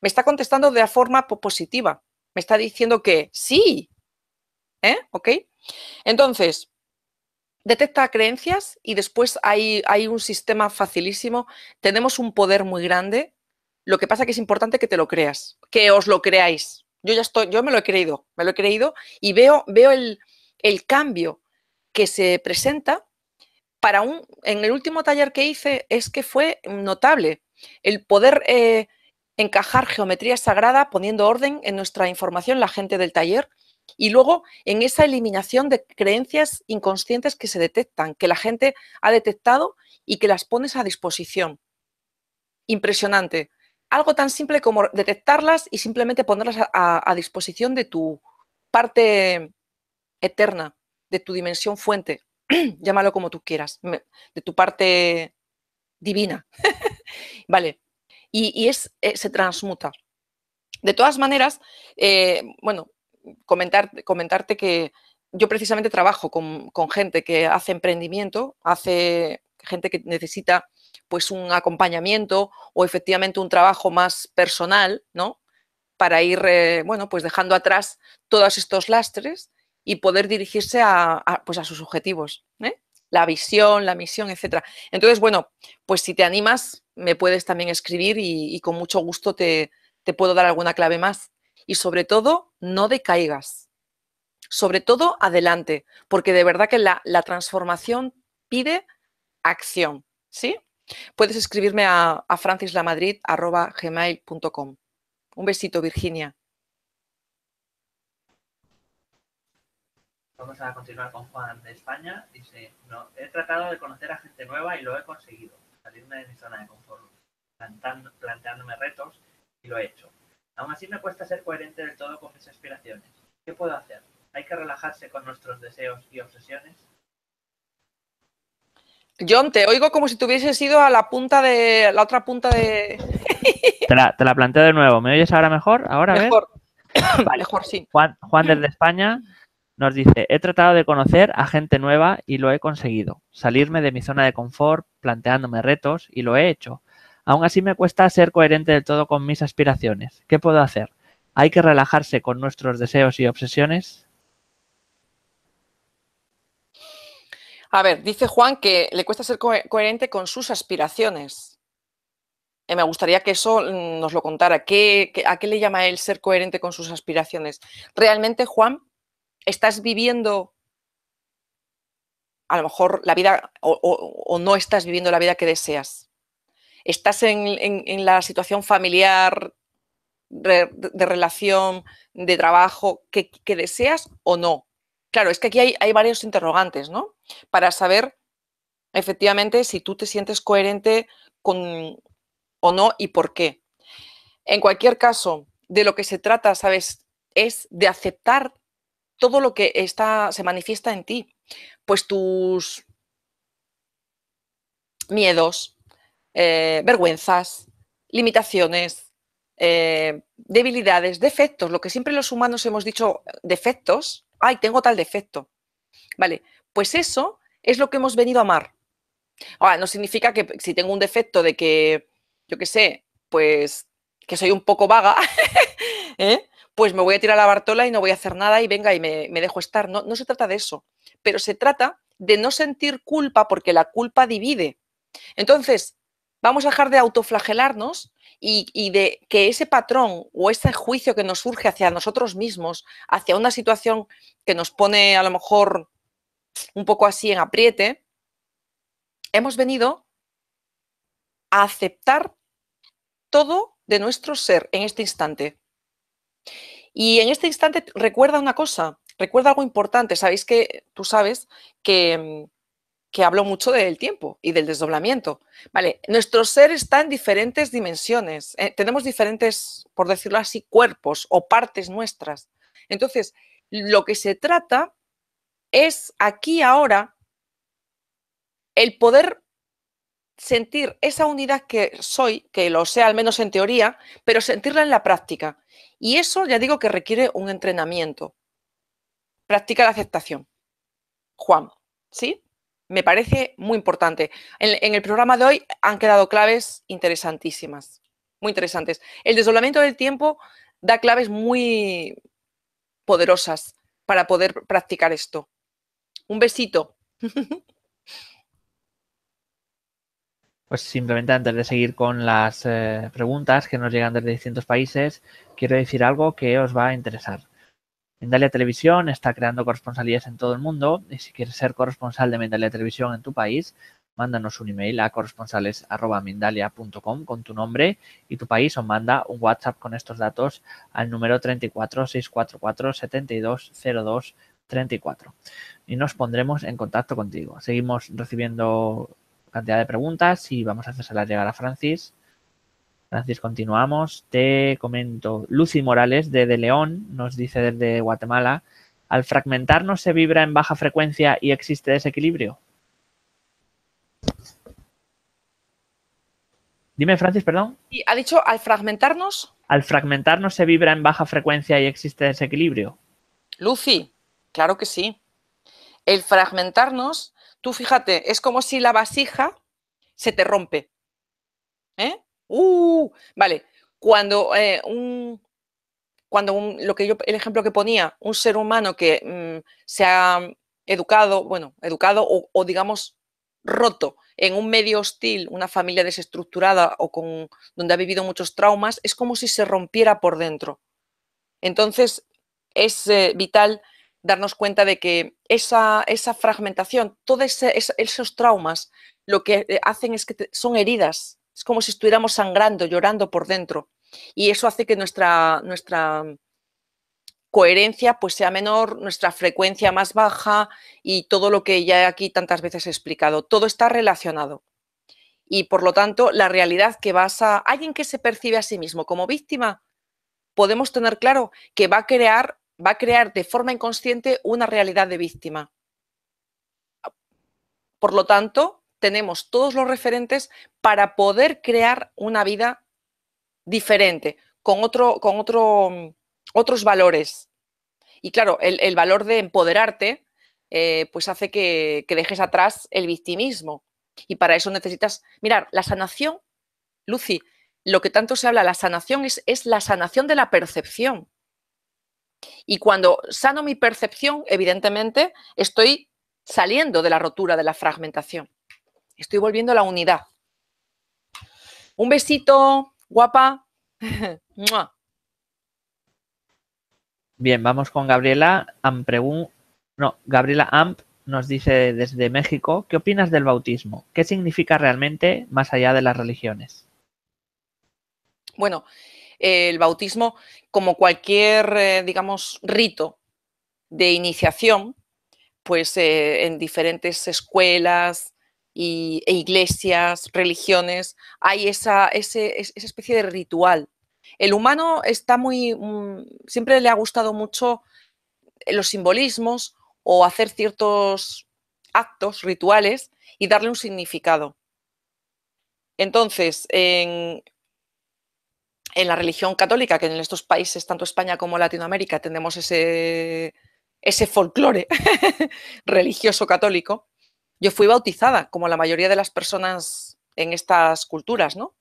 Me está contestando de la forma positiva. Me está diciendo que sí, ¿eh? ¿Ok? Entonces, detecta creencias y después hay, hay, un sistema facilísimo. Tenemos un poder muy grande. Lo que pasa que es importante que te lo creas, que os lo creáis. Yo ya estoy, yo me lo he creído, me lo he creído y veo, veo el, cambio que se presenta para un. En el último taller que hice es que fue notable el poder eh, encajar geometría sagrada poniendo orden en nuestra información, la gente del taller, y luego en esa eliminación de creencias inconscientes que se detectan, que la gente ha detectado y que las pones a disposición. Impresionante. Algo tan simple como detectarlas y simplemente ponerlas a, disposición de tu parte eterna, de tu dimensión fuente, llámalo como tú quieras, de tu parte divina. vale. Y, es, eh, se transmuta. De todas maneras, eh, bueno, comentar, comentarte que yo precisamente trabajo con, gente que hace emprendimiento, hace gente que necesita pues un acompañamiento o efectivamente un trabajo más personal, ¿no? Para ir, eh, bueno, pues dejando atrás todos estos lastres y poder dirigirse a, pues a sus objetivos, ¿eh? la visión, la misión, etcétera. Entonces, bueno, pues si te animas, me puedes también escribir y, con mucho gusto te puedo dar alguna clave más y sobre todo no decaigas. Sobre todo adelante, porque de verdad que la, transformación pide acción, ¿sí? Puedes escribirme a, a francislamadrid.gmail.com. Un besito, Virginia. Vamos a continuar con Juan de España. Dice, no, he tratado de conocer a gente nueva y lo he conseguido. Salirme de mi zona de confort, planteándome retos y lo he hecho. Aún así me cuesta ser coherente del todo con mis aspiraciones. ¿Qué puedo hacer? ¿Hay que relajarse con nuestros deseos y obsesiones? John, te oigo como si tuvieses sido ido a la punta de. la otra punta de. te, la, planteo de nuevo. ¿Me oyes ahora mejor? Ahora mejor. vale, mejor sí. Juan desde España nos dice: He tratado de conocer a gente nueva y lo he conseguido. Salirme de mi zona de confort, planteándome retos y lo he hecho. Aún así me cuesta ser coherente del todo con mis aspiraciones. ¿Qué puedo hacer? ¿Hay que relajarse con nuestros deseos y obsesiones? A ver, dice Juan que le cuesta ser coherente con sus aspiraciones. Y eh, me gustaría que eso mm, nos lo contara. a qué le llama él ser coherente con sus aspiraciones? ¿Realmente, Juan, estás viviendo a lo mejor la vida o no estás viviendo la vida que deseas? estás en, la situación familiar, de, relación, de trabajo que, deseas o no. Claro, es que aquí hay, varios interrogantes, ¿no? Para saber efectivamente si tú te sientes coherente con o no y por qué. En cualquier caso, de lo que se trata, ¿sabes? Es de aceptar todo lo que está, se manifiesta en ti. Pues tus miedos, eh, vergüenzas, limitaciones, eh, debilidades, defectos, lo que siempre los humanos hemos dicho, defectos, ay, tengo tal defecto. Vale, pues eso es lo que hemos venido a amar. Ahora, no significa que si tengo un defecto de que, yo qué sé, pues que soy un poco vaga, ¿eh? pues me voy a tirar la bartola y no voy a hacer nada y venga y me, me dejo estar. No, no se trata de eso, pero se trata de no sentir culpa porque la culpa divide. Entonces, vamos a dejar de autoflagelarnos y, de que ese patrón o ese juicio que nos surge hacia nosotros mismos, hacia una situación que nos pone a lo mejor un poco así en apriete, hemos venido a aceptar todo de nuestro ser en este instante. Y en este instante recuerda una cosa, recuerda algo importante. Sabéis que, tú sabes que mm, que hablo mucho del tiempo y del desdoblamiento. Vale, nuestro ser está en diferentes dimensiones. Eh, tenemos diferentes, por decirlo así, cuerpos o partes nuestras. Entonces, lo que se trata es aquí ahora el poder sentir esa unidad que soy, que lo sea al menos en teoría, pero sentirla en la práctica. Y eso ya digo que requiere un entrenamiento. Practica la aceptación. Juan, ¿sí? me parece muy importante. En, el programa de hoy han quedado claves interesantísimas, muy interesantes. El desdoblamiento del tiempo da claves muy poderosas para poder practicar esto. Un besito. Pues simplemente antes de seguir con las eh, preguntas que nos llegan desde distintos países, quiero decir algo que os va a interesar. Mindalia Televisión está creando corresponsalías en todo el mundo y si quieres ser corresponsal de Mindalia Televisión en tu país, mándanos un email a corresponsales.mindalia.com con tu nombre y tu país o manda un WhatsApp con estos datos al número 34 644 y nos pondremos en contacto contigo. Seguimos recibiendo cantidad de preguntas y vamos a hacerlas llegar a Francis Francis, continuamos. Te comento. Lucy Morales, de De León, nos dice desde Guatemala, ¿al fragmentarnos se vibra en baja frecuencia y existe desequilibrio? Dime, Francis, perdón. ha dicho al fragmentarnos? Al fragmentarnos se vibra en baja frecuencia y existe desequilibrio. Lucy, claro que sí. El fragmentarnos, tú fíjate, es como si la vasija se te rompe. ¿Eh? ¡Uh! Vale, cuando eh, un, cuando un, lo que yo, el ejemplo que ponía, un ser humano que mm, se ha educado, bueno, educado o, digamos roto en un medio hostil, una familia desestructurada o con donde ha vivido muchos traumas, es como si se rompiera por dentro. Entonces es eh, vital darnos cuenta de que esa, fragmentación, todos esos traumas, lo que eh, hacen es que son heridas es como si estuviéramos sangrando, llorando por dentro. Y eso hace que nuestra, nuestra coherencia pues sea menor, nuestra frecuencia más baja y todo lo que ya aquí tantas veces he explicado. Todo está relacionado. Y por lo tanto, la realidad que vas a... Alguien que se percibe a sí mismo como víctima, podemos tener claro que va a crear, va a crear de forma inconsciente una realidad de víctima. Por lo tanto, tenemos todos los referentes para poder crear una vida diferente, con, otro, con otro, mm, otros valores. Y claro, el, valor de empoderarte, eh, pues hace que, dejes atrás el victimismo. Y para eso necesitas, mirar, la sanación, Lucy, lo que tanto se habla, la sanación es, la sanación de la percepción. Y cuando sano mi percepción, evidentemente, estoy saliendo de la rotura, de la fragmentación. Estoy volviendo a la unidad. Un besito, guapa. Bien, vamos con Gabriela No, Gabriela Amp nos dice desde México, ¿qué opinas del bautismo? ¿Qué significa realmente más allá de las religiones? Bueno, el bautismo, como cualquier, eh, digamos, rito de iniciación, pues eh, en diferentes escuelas, y, e iglesias, religiones, hay esa, esa especie de ritual. El humano está muy, mm, siempre le ha gustado mucho eh, los simbolismos o hacer ciertos actos, rituales, y darle un significado. Entonces, en, en, la religión católica, que en estos países, tanto España como Latinoamérica, tenemos ese, ese folclore religioso católico, yo fui bautizada, como la mayoría de las personas en estas culturas, ¿no?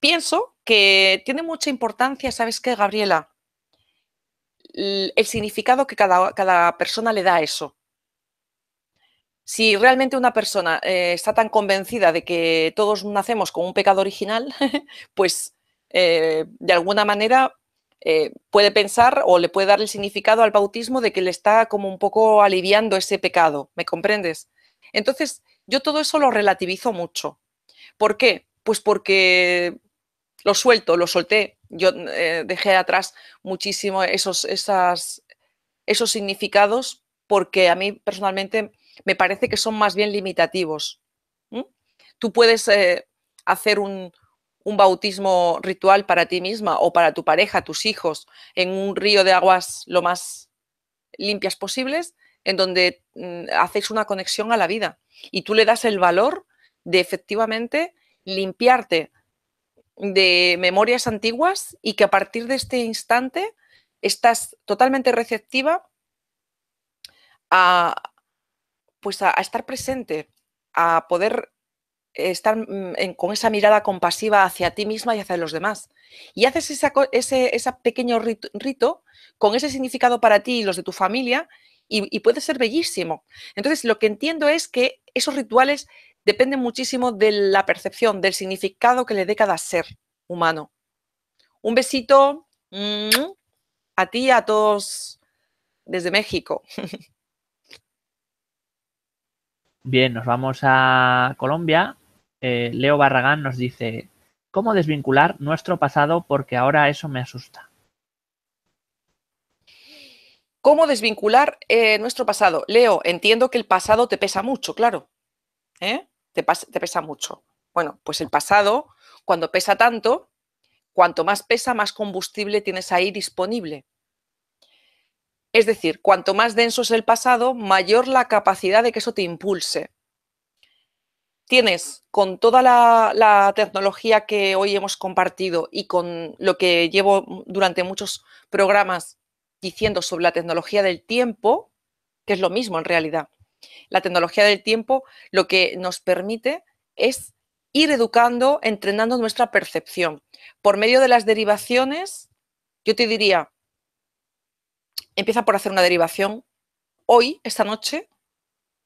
Pienso que tiene mucha importancia, ¿sabes qué, Gabriela? El significado que cada, persona le da a eso. Si realmente una persona eh, está tan convencida de que todos nacemos con un pecado original, pues eh, de alguna manera eh, puede pensar o le puede dar el significado al bautismo de que le está como un poco aliviando ese pecado, ¿me comprendes? Entonces, yo todo eso lo relativizo mucho. ¿Por qué? Pues porque lo suelto, lo solté. Yo eh, dejé atrás muchísimo esos, esas, esos significados porque a mí personalmente me parece que son más bien limitativos. Tú puedes eh, hacer un, un bautismo ritual para ti misma o para tu pareja, tus hijos, en un río de aguas lo más limpias posibles, en donde mm, hacéis una conexión a la vida y tú le das el valor de efectivamente limpiarte de memorias antiguas y que a partir de este instante estás totalmente receptiva a, pues a estar presente, a poder estar mm, con esa mirada compasiva hacia ti misma y hacia los demás. Y haces ese pequeño rito, con ese significado para ti y los de tu familia y, y puede ser bellísimo. Entonces, lo que entiendo es que esos rituales dependen muchísimo de la percepción, del significado que le dé cada ser humano. Un besito mm, a ti, a todos desde México. Bien, nos vamos a Colombia. Eh, Leo Barragán nos dice, ¿cómo desvincular nuestro pasado porque ahora eso me asusta? ¿Cómo desvincular eh, nuestro pasado? Leo, entiendo que el pasado te pesa mucho, claro. ¿eh? te pesa mucho. Bueno, pues el pasado, cuando pesa tanto, cuanto más pesa, más combustible tienes ahí disponible. Es decir, cuanto más denso es el pasado, mayor la capacidad de que eso te impulse. Tienes con toda la, tecnología que hoy hemos compartido y con lo que llevo durante muchos programas diciendo sobre la tecnología del tiempo, que es lo mismo en realidad. La tecnología del tiempo lo que nos permite es ir educando, entrenando nuestra percepción. Por medio de las derivaciones, yo te diría, empieza por hacer una derivación hoy, esta noche,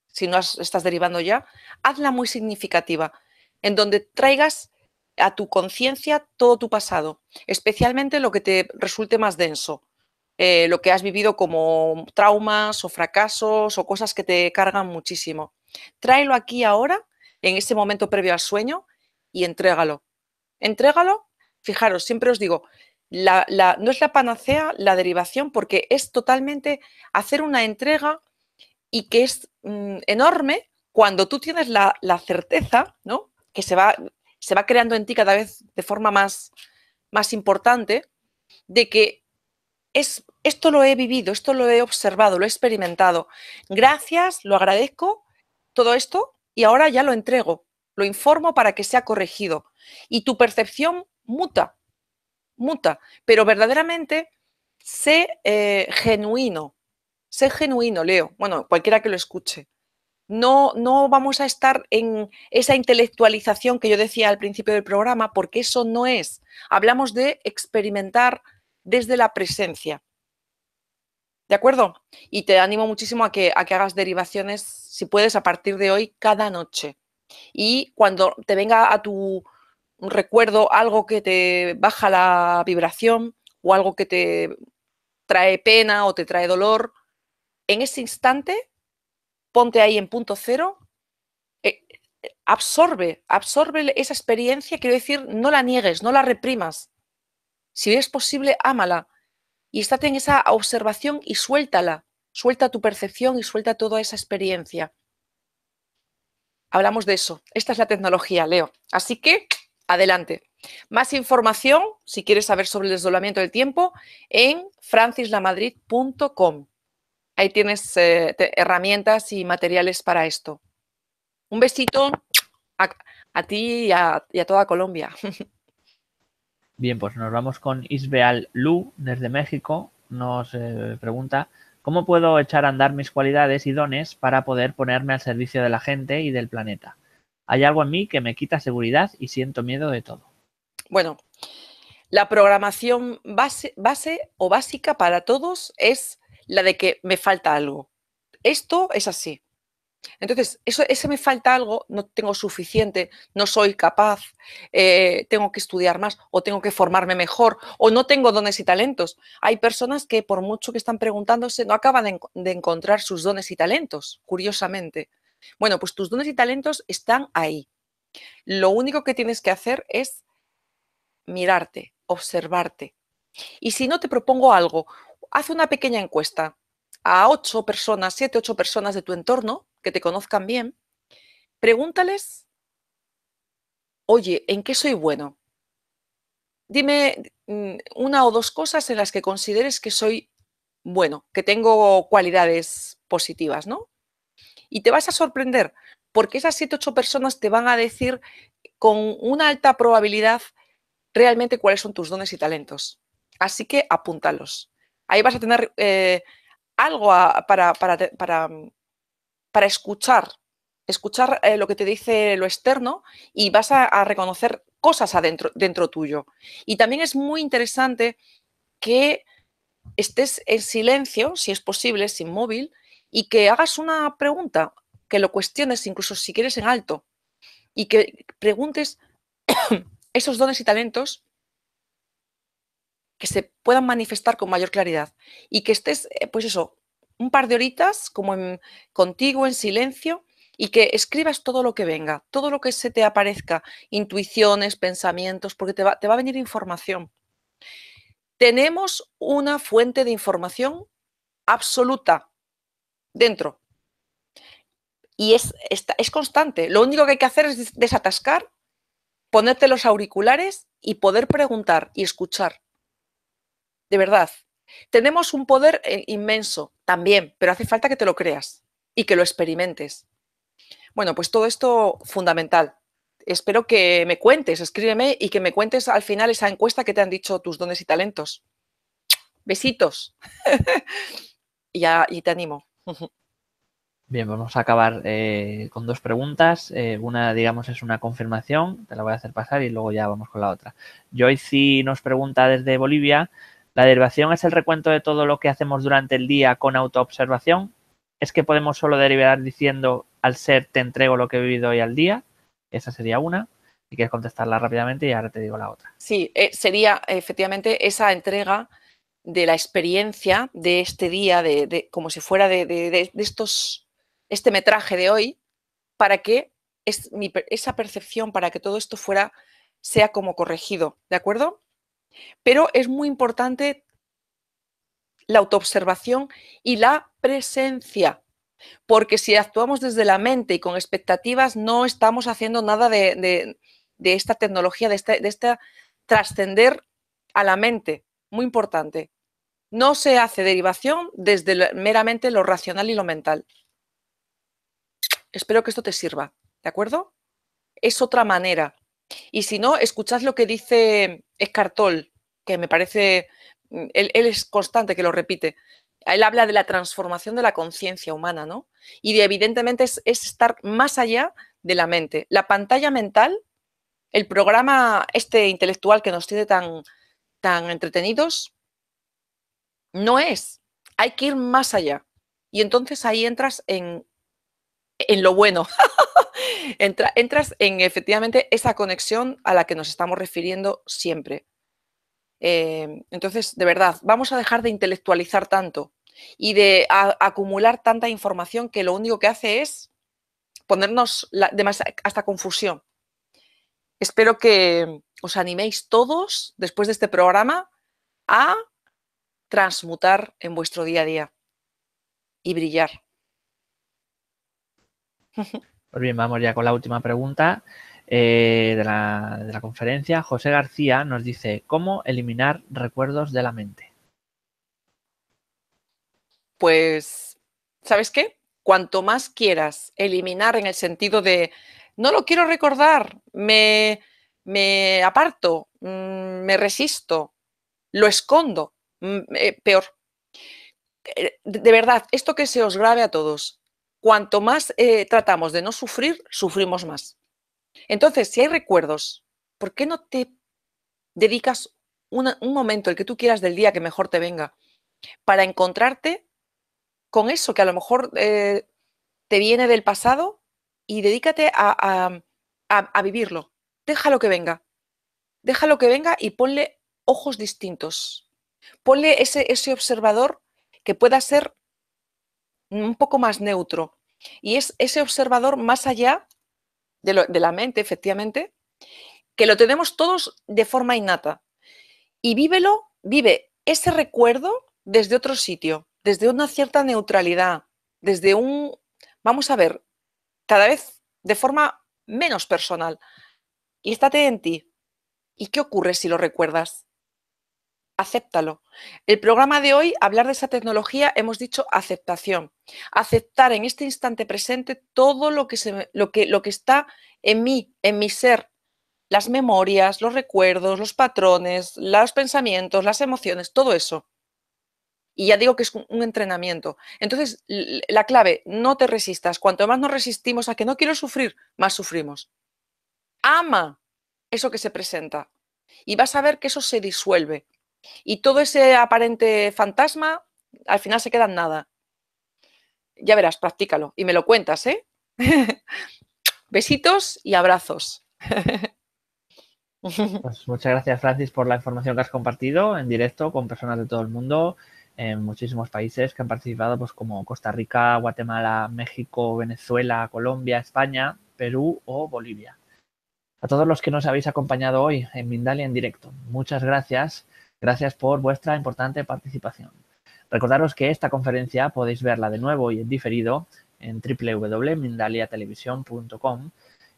si no estás derivando ya, hazla muy significativa, en donde traigas a tu conciencia todo tu pasado, especialmente lo que te resulte más denso, eh, lo que has vivido como traumas o fracasos o cosas que te cargan muchísimo. Tráelo aquí ahora, en este momento previo al sueño, y entrégalo. Entrégalo, fijaros, siempre os digo, no es la panacea la derivación porque es totalmente hacer una entrega y que es mm, enorme cuando tú tienes la, certeza, ¿no? Que se va, creando en ti cada vez de forma más, importante, de que es, esto lo he vivido, esto lo he observado, lo he experimentado. Gracias, lo agradezco, todo esto, y ahora ya lo entrego, lo informo para que sea corregido. Y tu percepción muta, muta, pero verdaderamente sé eh, genuino, sé genuino, Leo, bueno, cualquiera que lo escuche. No, no vamos a estar en esa intelectualización que yo decía al principio del programa, porque eso no es. Hablamos de experimentar desde la presencia. ¿De acuerdo? Y te animo muchísimo a que, a que hagas derivaciones, si puedes, a partir de hoy, cada noche. Y cuando te venga a tu un recuerdo, algo que te baja la vibración o algo que te trae pena o te trae dolor, en ese instante ponte ahí en punto cero, eh, absorbe, absorbe esa experiencia, quiero decir, no la niegues, no la reprimas. Si es posible, ámala y estate en esa observación y suéltala, suelta tu percepción y suelta toda esa experiencia. Hablamos de eso. Esta es la tecnología, Leo. Así que adelante. Más información, si quieres saber sobre el desdoblamiento del tiempo, en francislamadrid.com. Ahí tienes eh, herramientas y materiales para esto. Un besito a, ti y a, toda Colombia. Bien, pues nos vamos con Isbeal Lu desde México. Nos eh, pregunta, ¿cómo puedo echar a andar mis cualidades y dones para poder ponerme al servicio de la gente y del planeta? Hay algo en mí que me quita seguridad y siento miedo de todo. Bueno, la programación base, base o básica para todos es la de que me falta algo. Esto es así. Entonces, eso, ese me falta algo, no tengo suficiente, no soy capaz, eh, tengo que estudiar más o tengo que formarme mejor o no tengo dones y talentos. Hay personas que por mucho que están preguntándose no acaban de encontrar sus dones y talentos, curiosamente. Bueno, pues tus dones y talentos están ahí. Lo único que tienes que hacer es mirarte, observarte. Y si no te propongo algo, haz una pequeña encuesta a ocho personas, siete, ocho personas de tu entorno que te conozcan bien. Pregúntales, oye, ¿en qué soy bueno? Dime mm, una o dos cosas en las que consideres que soy bueno, que tengo cualidades positivas, ¿no? y te vas a sorprender, porque esas 7, 8 personas te van a decir con una alta probabilidad realmente cuáles son tus dones y talentos. Así que apúntalos. Ahí vas a tener eh, algo para, para, escuchar, escuchar eh, lo que te dice lo externo y vas a, a reconocer cosas adentro, dentro tuyo. Y también es muy interesante que estés en silencio, si es posible, sin móvil, y que hagas una pregunta, que lo cuestiones incluso si quieres en alto y que preguntes esos dones y talentos que se puedan manifestar con mayor claridad y que estés, eh, pues eso, un par de horitas como contigo en silencio y que escribas todo lo que venga, todo lo que se te aparezca, intuiciones, pensamientos, porque te va, te va a venir información. Tenemos una fuente de información absoluta dentro. Y es, constante. Lo único que hay que hacer es desatascar, ponerte los auriculares y poder preguntar y escuchar. De verdad. Tenemos un poder eh, inmenso también, pero hace falta que te lo creas y que lo experimentes. Bueno, pues todo esto fundamental. Espero que me cuentes, escríbeme y que me cuentes al final esa encuesta que te han dicho tus dones y talentos. Besitos. y te animo. Bien, vamos a acabar eh, con dos preguntas. Eh, una, digamos, es una confirmación, te la voy a hacer pasar y luego ya vamos con la otra. Joyce nos pregunta desde Bolivia, ¿la derivación es el recuento de todo lo que hacemos durante el día con autoobservación? ¿Es que podemos solo derivar diciendo al ser te entrego lo que he vivido hoy al día? Esa sería una. Si quieres contestarla rápidamente y ahora te digo la otra. Sí, eh, sería efectivamente esa entrega de la experiencia de este día, de, como si fuera de, estos, este metraje de hoy, para que es, esa percepción, para que todo esto fuera, sea como corregido, ¿de acuerdo? Pero es muy importante la autoobservación y la presencia, porque si actuamos desde la mente y con expectativas, no estamos haciendo nada de, esta tecnología, de este de esta trascender a la mente, muy importante. No se hace derivación desde meramente lo racional y lo mental. Espero que esto te sirva, ¿de acuerdo? Es otra manera. Y si no, escuchad lo que dice Escartol, que me parece, mm, él, es constante que lo repite. Él habla de la transformación de la conciencia humana, ¿no? Y evidentemente es, es estar más allá de la mente. La pantalla mental, el programa este intelectual que nos tiene tan, tan entretenidos no es. Hay que ir más allá. Y entonces ahí entras en, en lo bueno. entras en efectivamente esa conexión a la que nos estamos refiriendo siempre. Eh, entonces, de verdad, vamos a dejar de intelectualizar tanto y de acumular tanta información que lo único que hace es ponernos hasta confusión. Espero que os animéis todos, después de este programa, a transmutar en vuestro día a día y brillar. Pues bien, vamos ya con la última pregunta eh, de la conferencia. José García nos dice, ¿cómo eliminar recuerdos de la mente? Pues, ¿sabes qué? Cuanto más quieras eliminar en el sentido de no lo quiero recordar, me, me aparto, mm, me resisto, lo escondo, mm, eh, peor. Eh, de verdad, esto que se os grabe a todos, cuanto más eh, tratamos de no sufrir, sufrimos más. Entonces, si hay recuerdos, ¿por qué no te dedicas un momento, el que tú quieras del día que mejor te venga, para encontrarte con eso que a lo mejor te viene del pasado y dedícate a, a, a, vivirlo. Déjalo que venga. Déjalo que venga y ponle ojos distintos. Ponle ese, ese observador que pueda ser un poco más neutro. Y es ese observador más allá de, de, la mente, efectivamente, que lo tenemos todos de forma innata. Y vívelo, vive ese recuerdo desde otro sitio, desde una cierta neutralidad, desde un... Vamos a ver, cada vez de forma menos personal. Y estate en ti. ¿Y qué ocurre si lo recuerdas? Acéptalo. El programa de hoy, hablar de esa tecnología, hemos dicho aceptación. Aceptar en este instante presente todo lo que, se, lo que, lo que está en mí, en mi ser, las memorias, los recuerdos, los patrones, los pensamientos, las emociones, todo eso. Y ya digo que es un entrenamiento. Entonces, la clave, no te resistas. Cuanto más nos resistimos a que no quiero sufrir, más sufrimos. Ama eso que se presenta. Y vas a ver que eso se disuelve. Y todo ese aparente fantasma al final se queda en nada. Ya verás, practícalo y me lo cuentas, ¿eh? Besitos y abrazos. Pues muchas gracias, Francis, por la información que has compartido en directo con personas de todo el mundo en muchísimos países que han participado, pues como Costa Rica, Guatemala, México, Venezuela, Colombia, España, Perú o Bolivia. A todos los que nos habéis acompañado hoy en Mindalia en directo, muchas gracias. Gracias por vuestra importante participación. Recordaros que esta conferencia podéis verla de nuevo y en diferido en www.mindaliatelevisión.com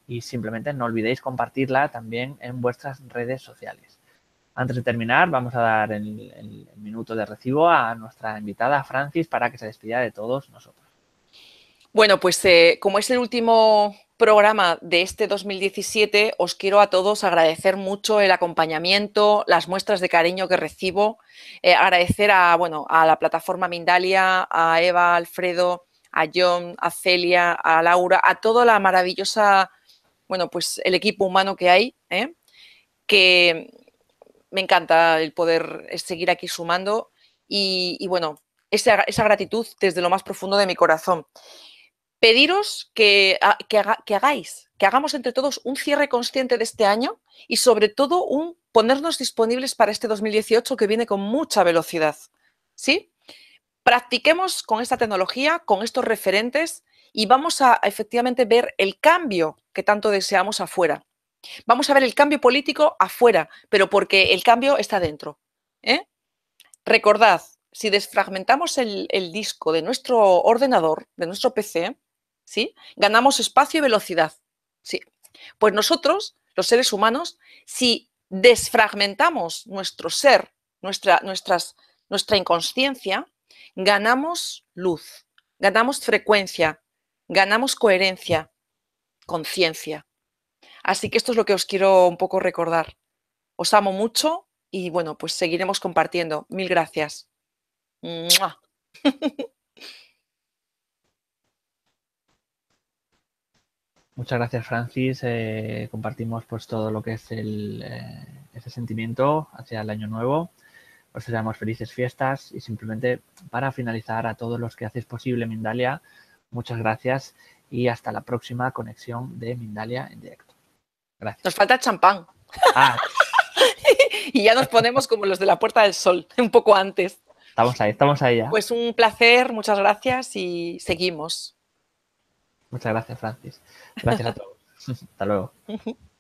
y simplemente no olvidéis compartirla también en vuestras redes sociales. Antes de terminar, vamos a dar el, minuto de recibo a nuestra invitada Francis para que se despida de todos nosotros. Bueno, pues eh, como es el último programa de este 2017, os quiero a todos agradecer mucho el acompañamiento, las muestras de cariño que recibo, eh, agradecer a, bueno, a la plataforma Mindalia, a Eva, Alfredo, a John, a Celia, a Laura, a toda la maravillosa, bueno, pues el equipo humano que hay, ¿eh? que, me encanta el poder eh, seguir aquí sumando y, bueno, esa, gratitud desde lo más profundo de mi corazón. Pediros que, hagáis, que hagamos entre todos un cierre consciente de este año y sobre todo un ponernos disponibles para este 2018 que viene con mucha velocidad. ¿Sí? Practiquemos con esta tecnología, con estos referentes y vamos a efectivamente ver el cambio que tanto deseamos afuera. Vamos a ver el cambio político afuera, pero porque el cambio está dentro. ¿eh? Recordad, si desfragmentamos el, disco de nuestro ordenador, de nuestro PC, ¿sí? ganamos espacio y velocidad. ¿sí? Pues nosotros, los seres humanos, si desfragmentamos nuestro ser, nuestra inconsciencia, ganamos luz, ganamos frecuencia, ganamos coherencia, conciencia. Así que esto es lo que os quiero un poco recordar. Os amo mucho y bueno, pues seguiremos compartiendo. Mil gracias. Muchas gracias, Francis. Eh, compartimos pues todo lo que es eh, ese sentimiento hacia el año nuevo. Os deseamos felices fiestas y simplemente para finalizar a todos los que hacéis posible Mindalia, muchas gracias y hasta la próxima conexión de Mindalia en directo. Nos falta champán. Ah. y ya nos ponemos como los de la Puerta del Sol, un poco antes. Estamos ahí, estamos ahí ya. Pues un placer, muchas gracias y seguimos. Muchas gracias, Francis. Gracias a todos. Hasta luego.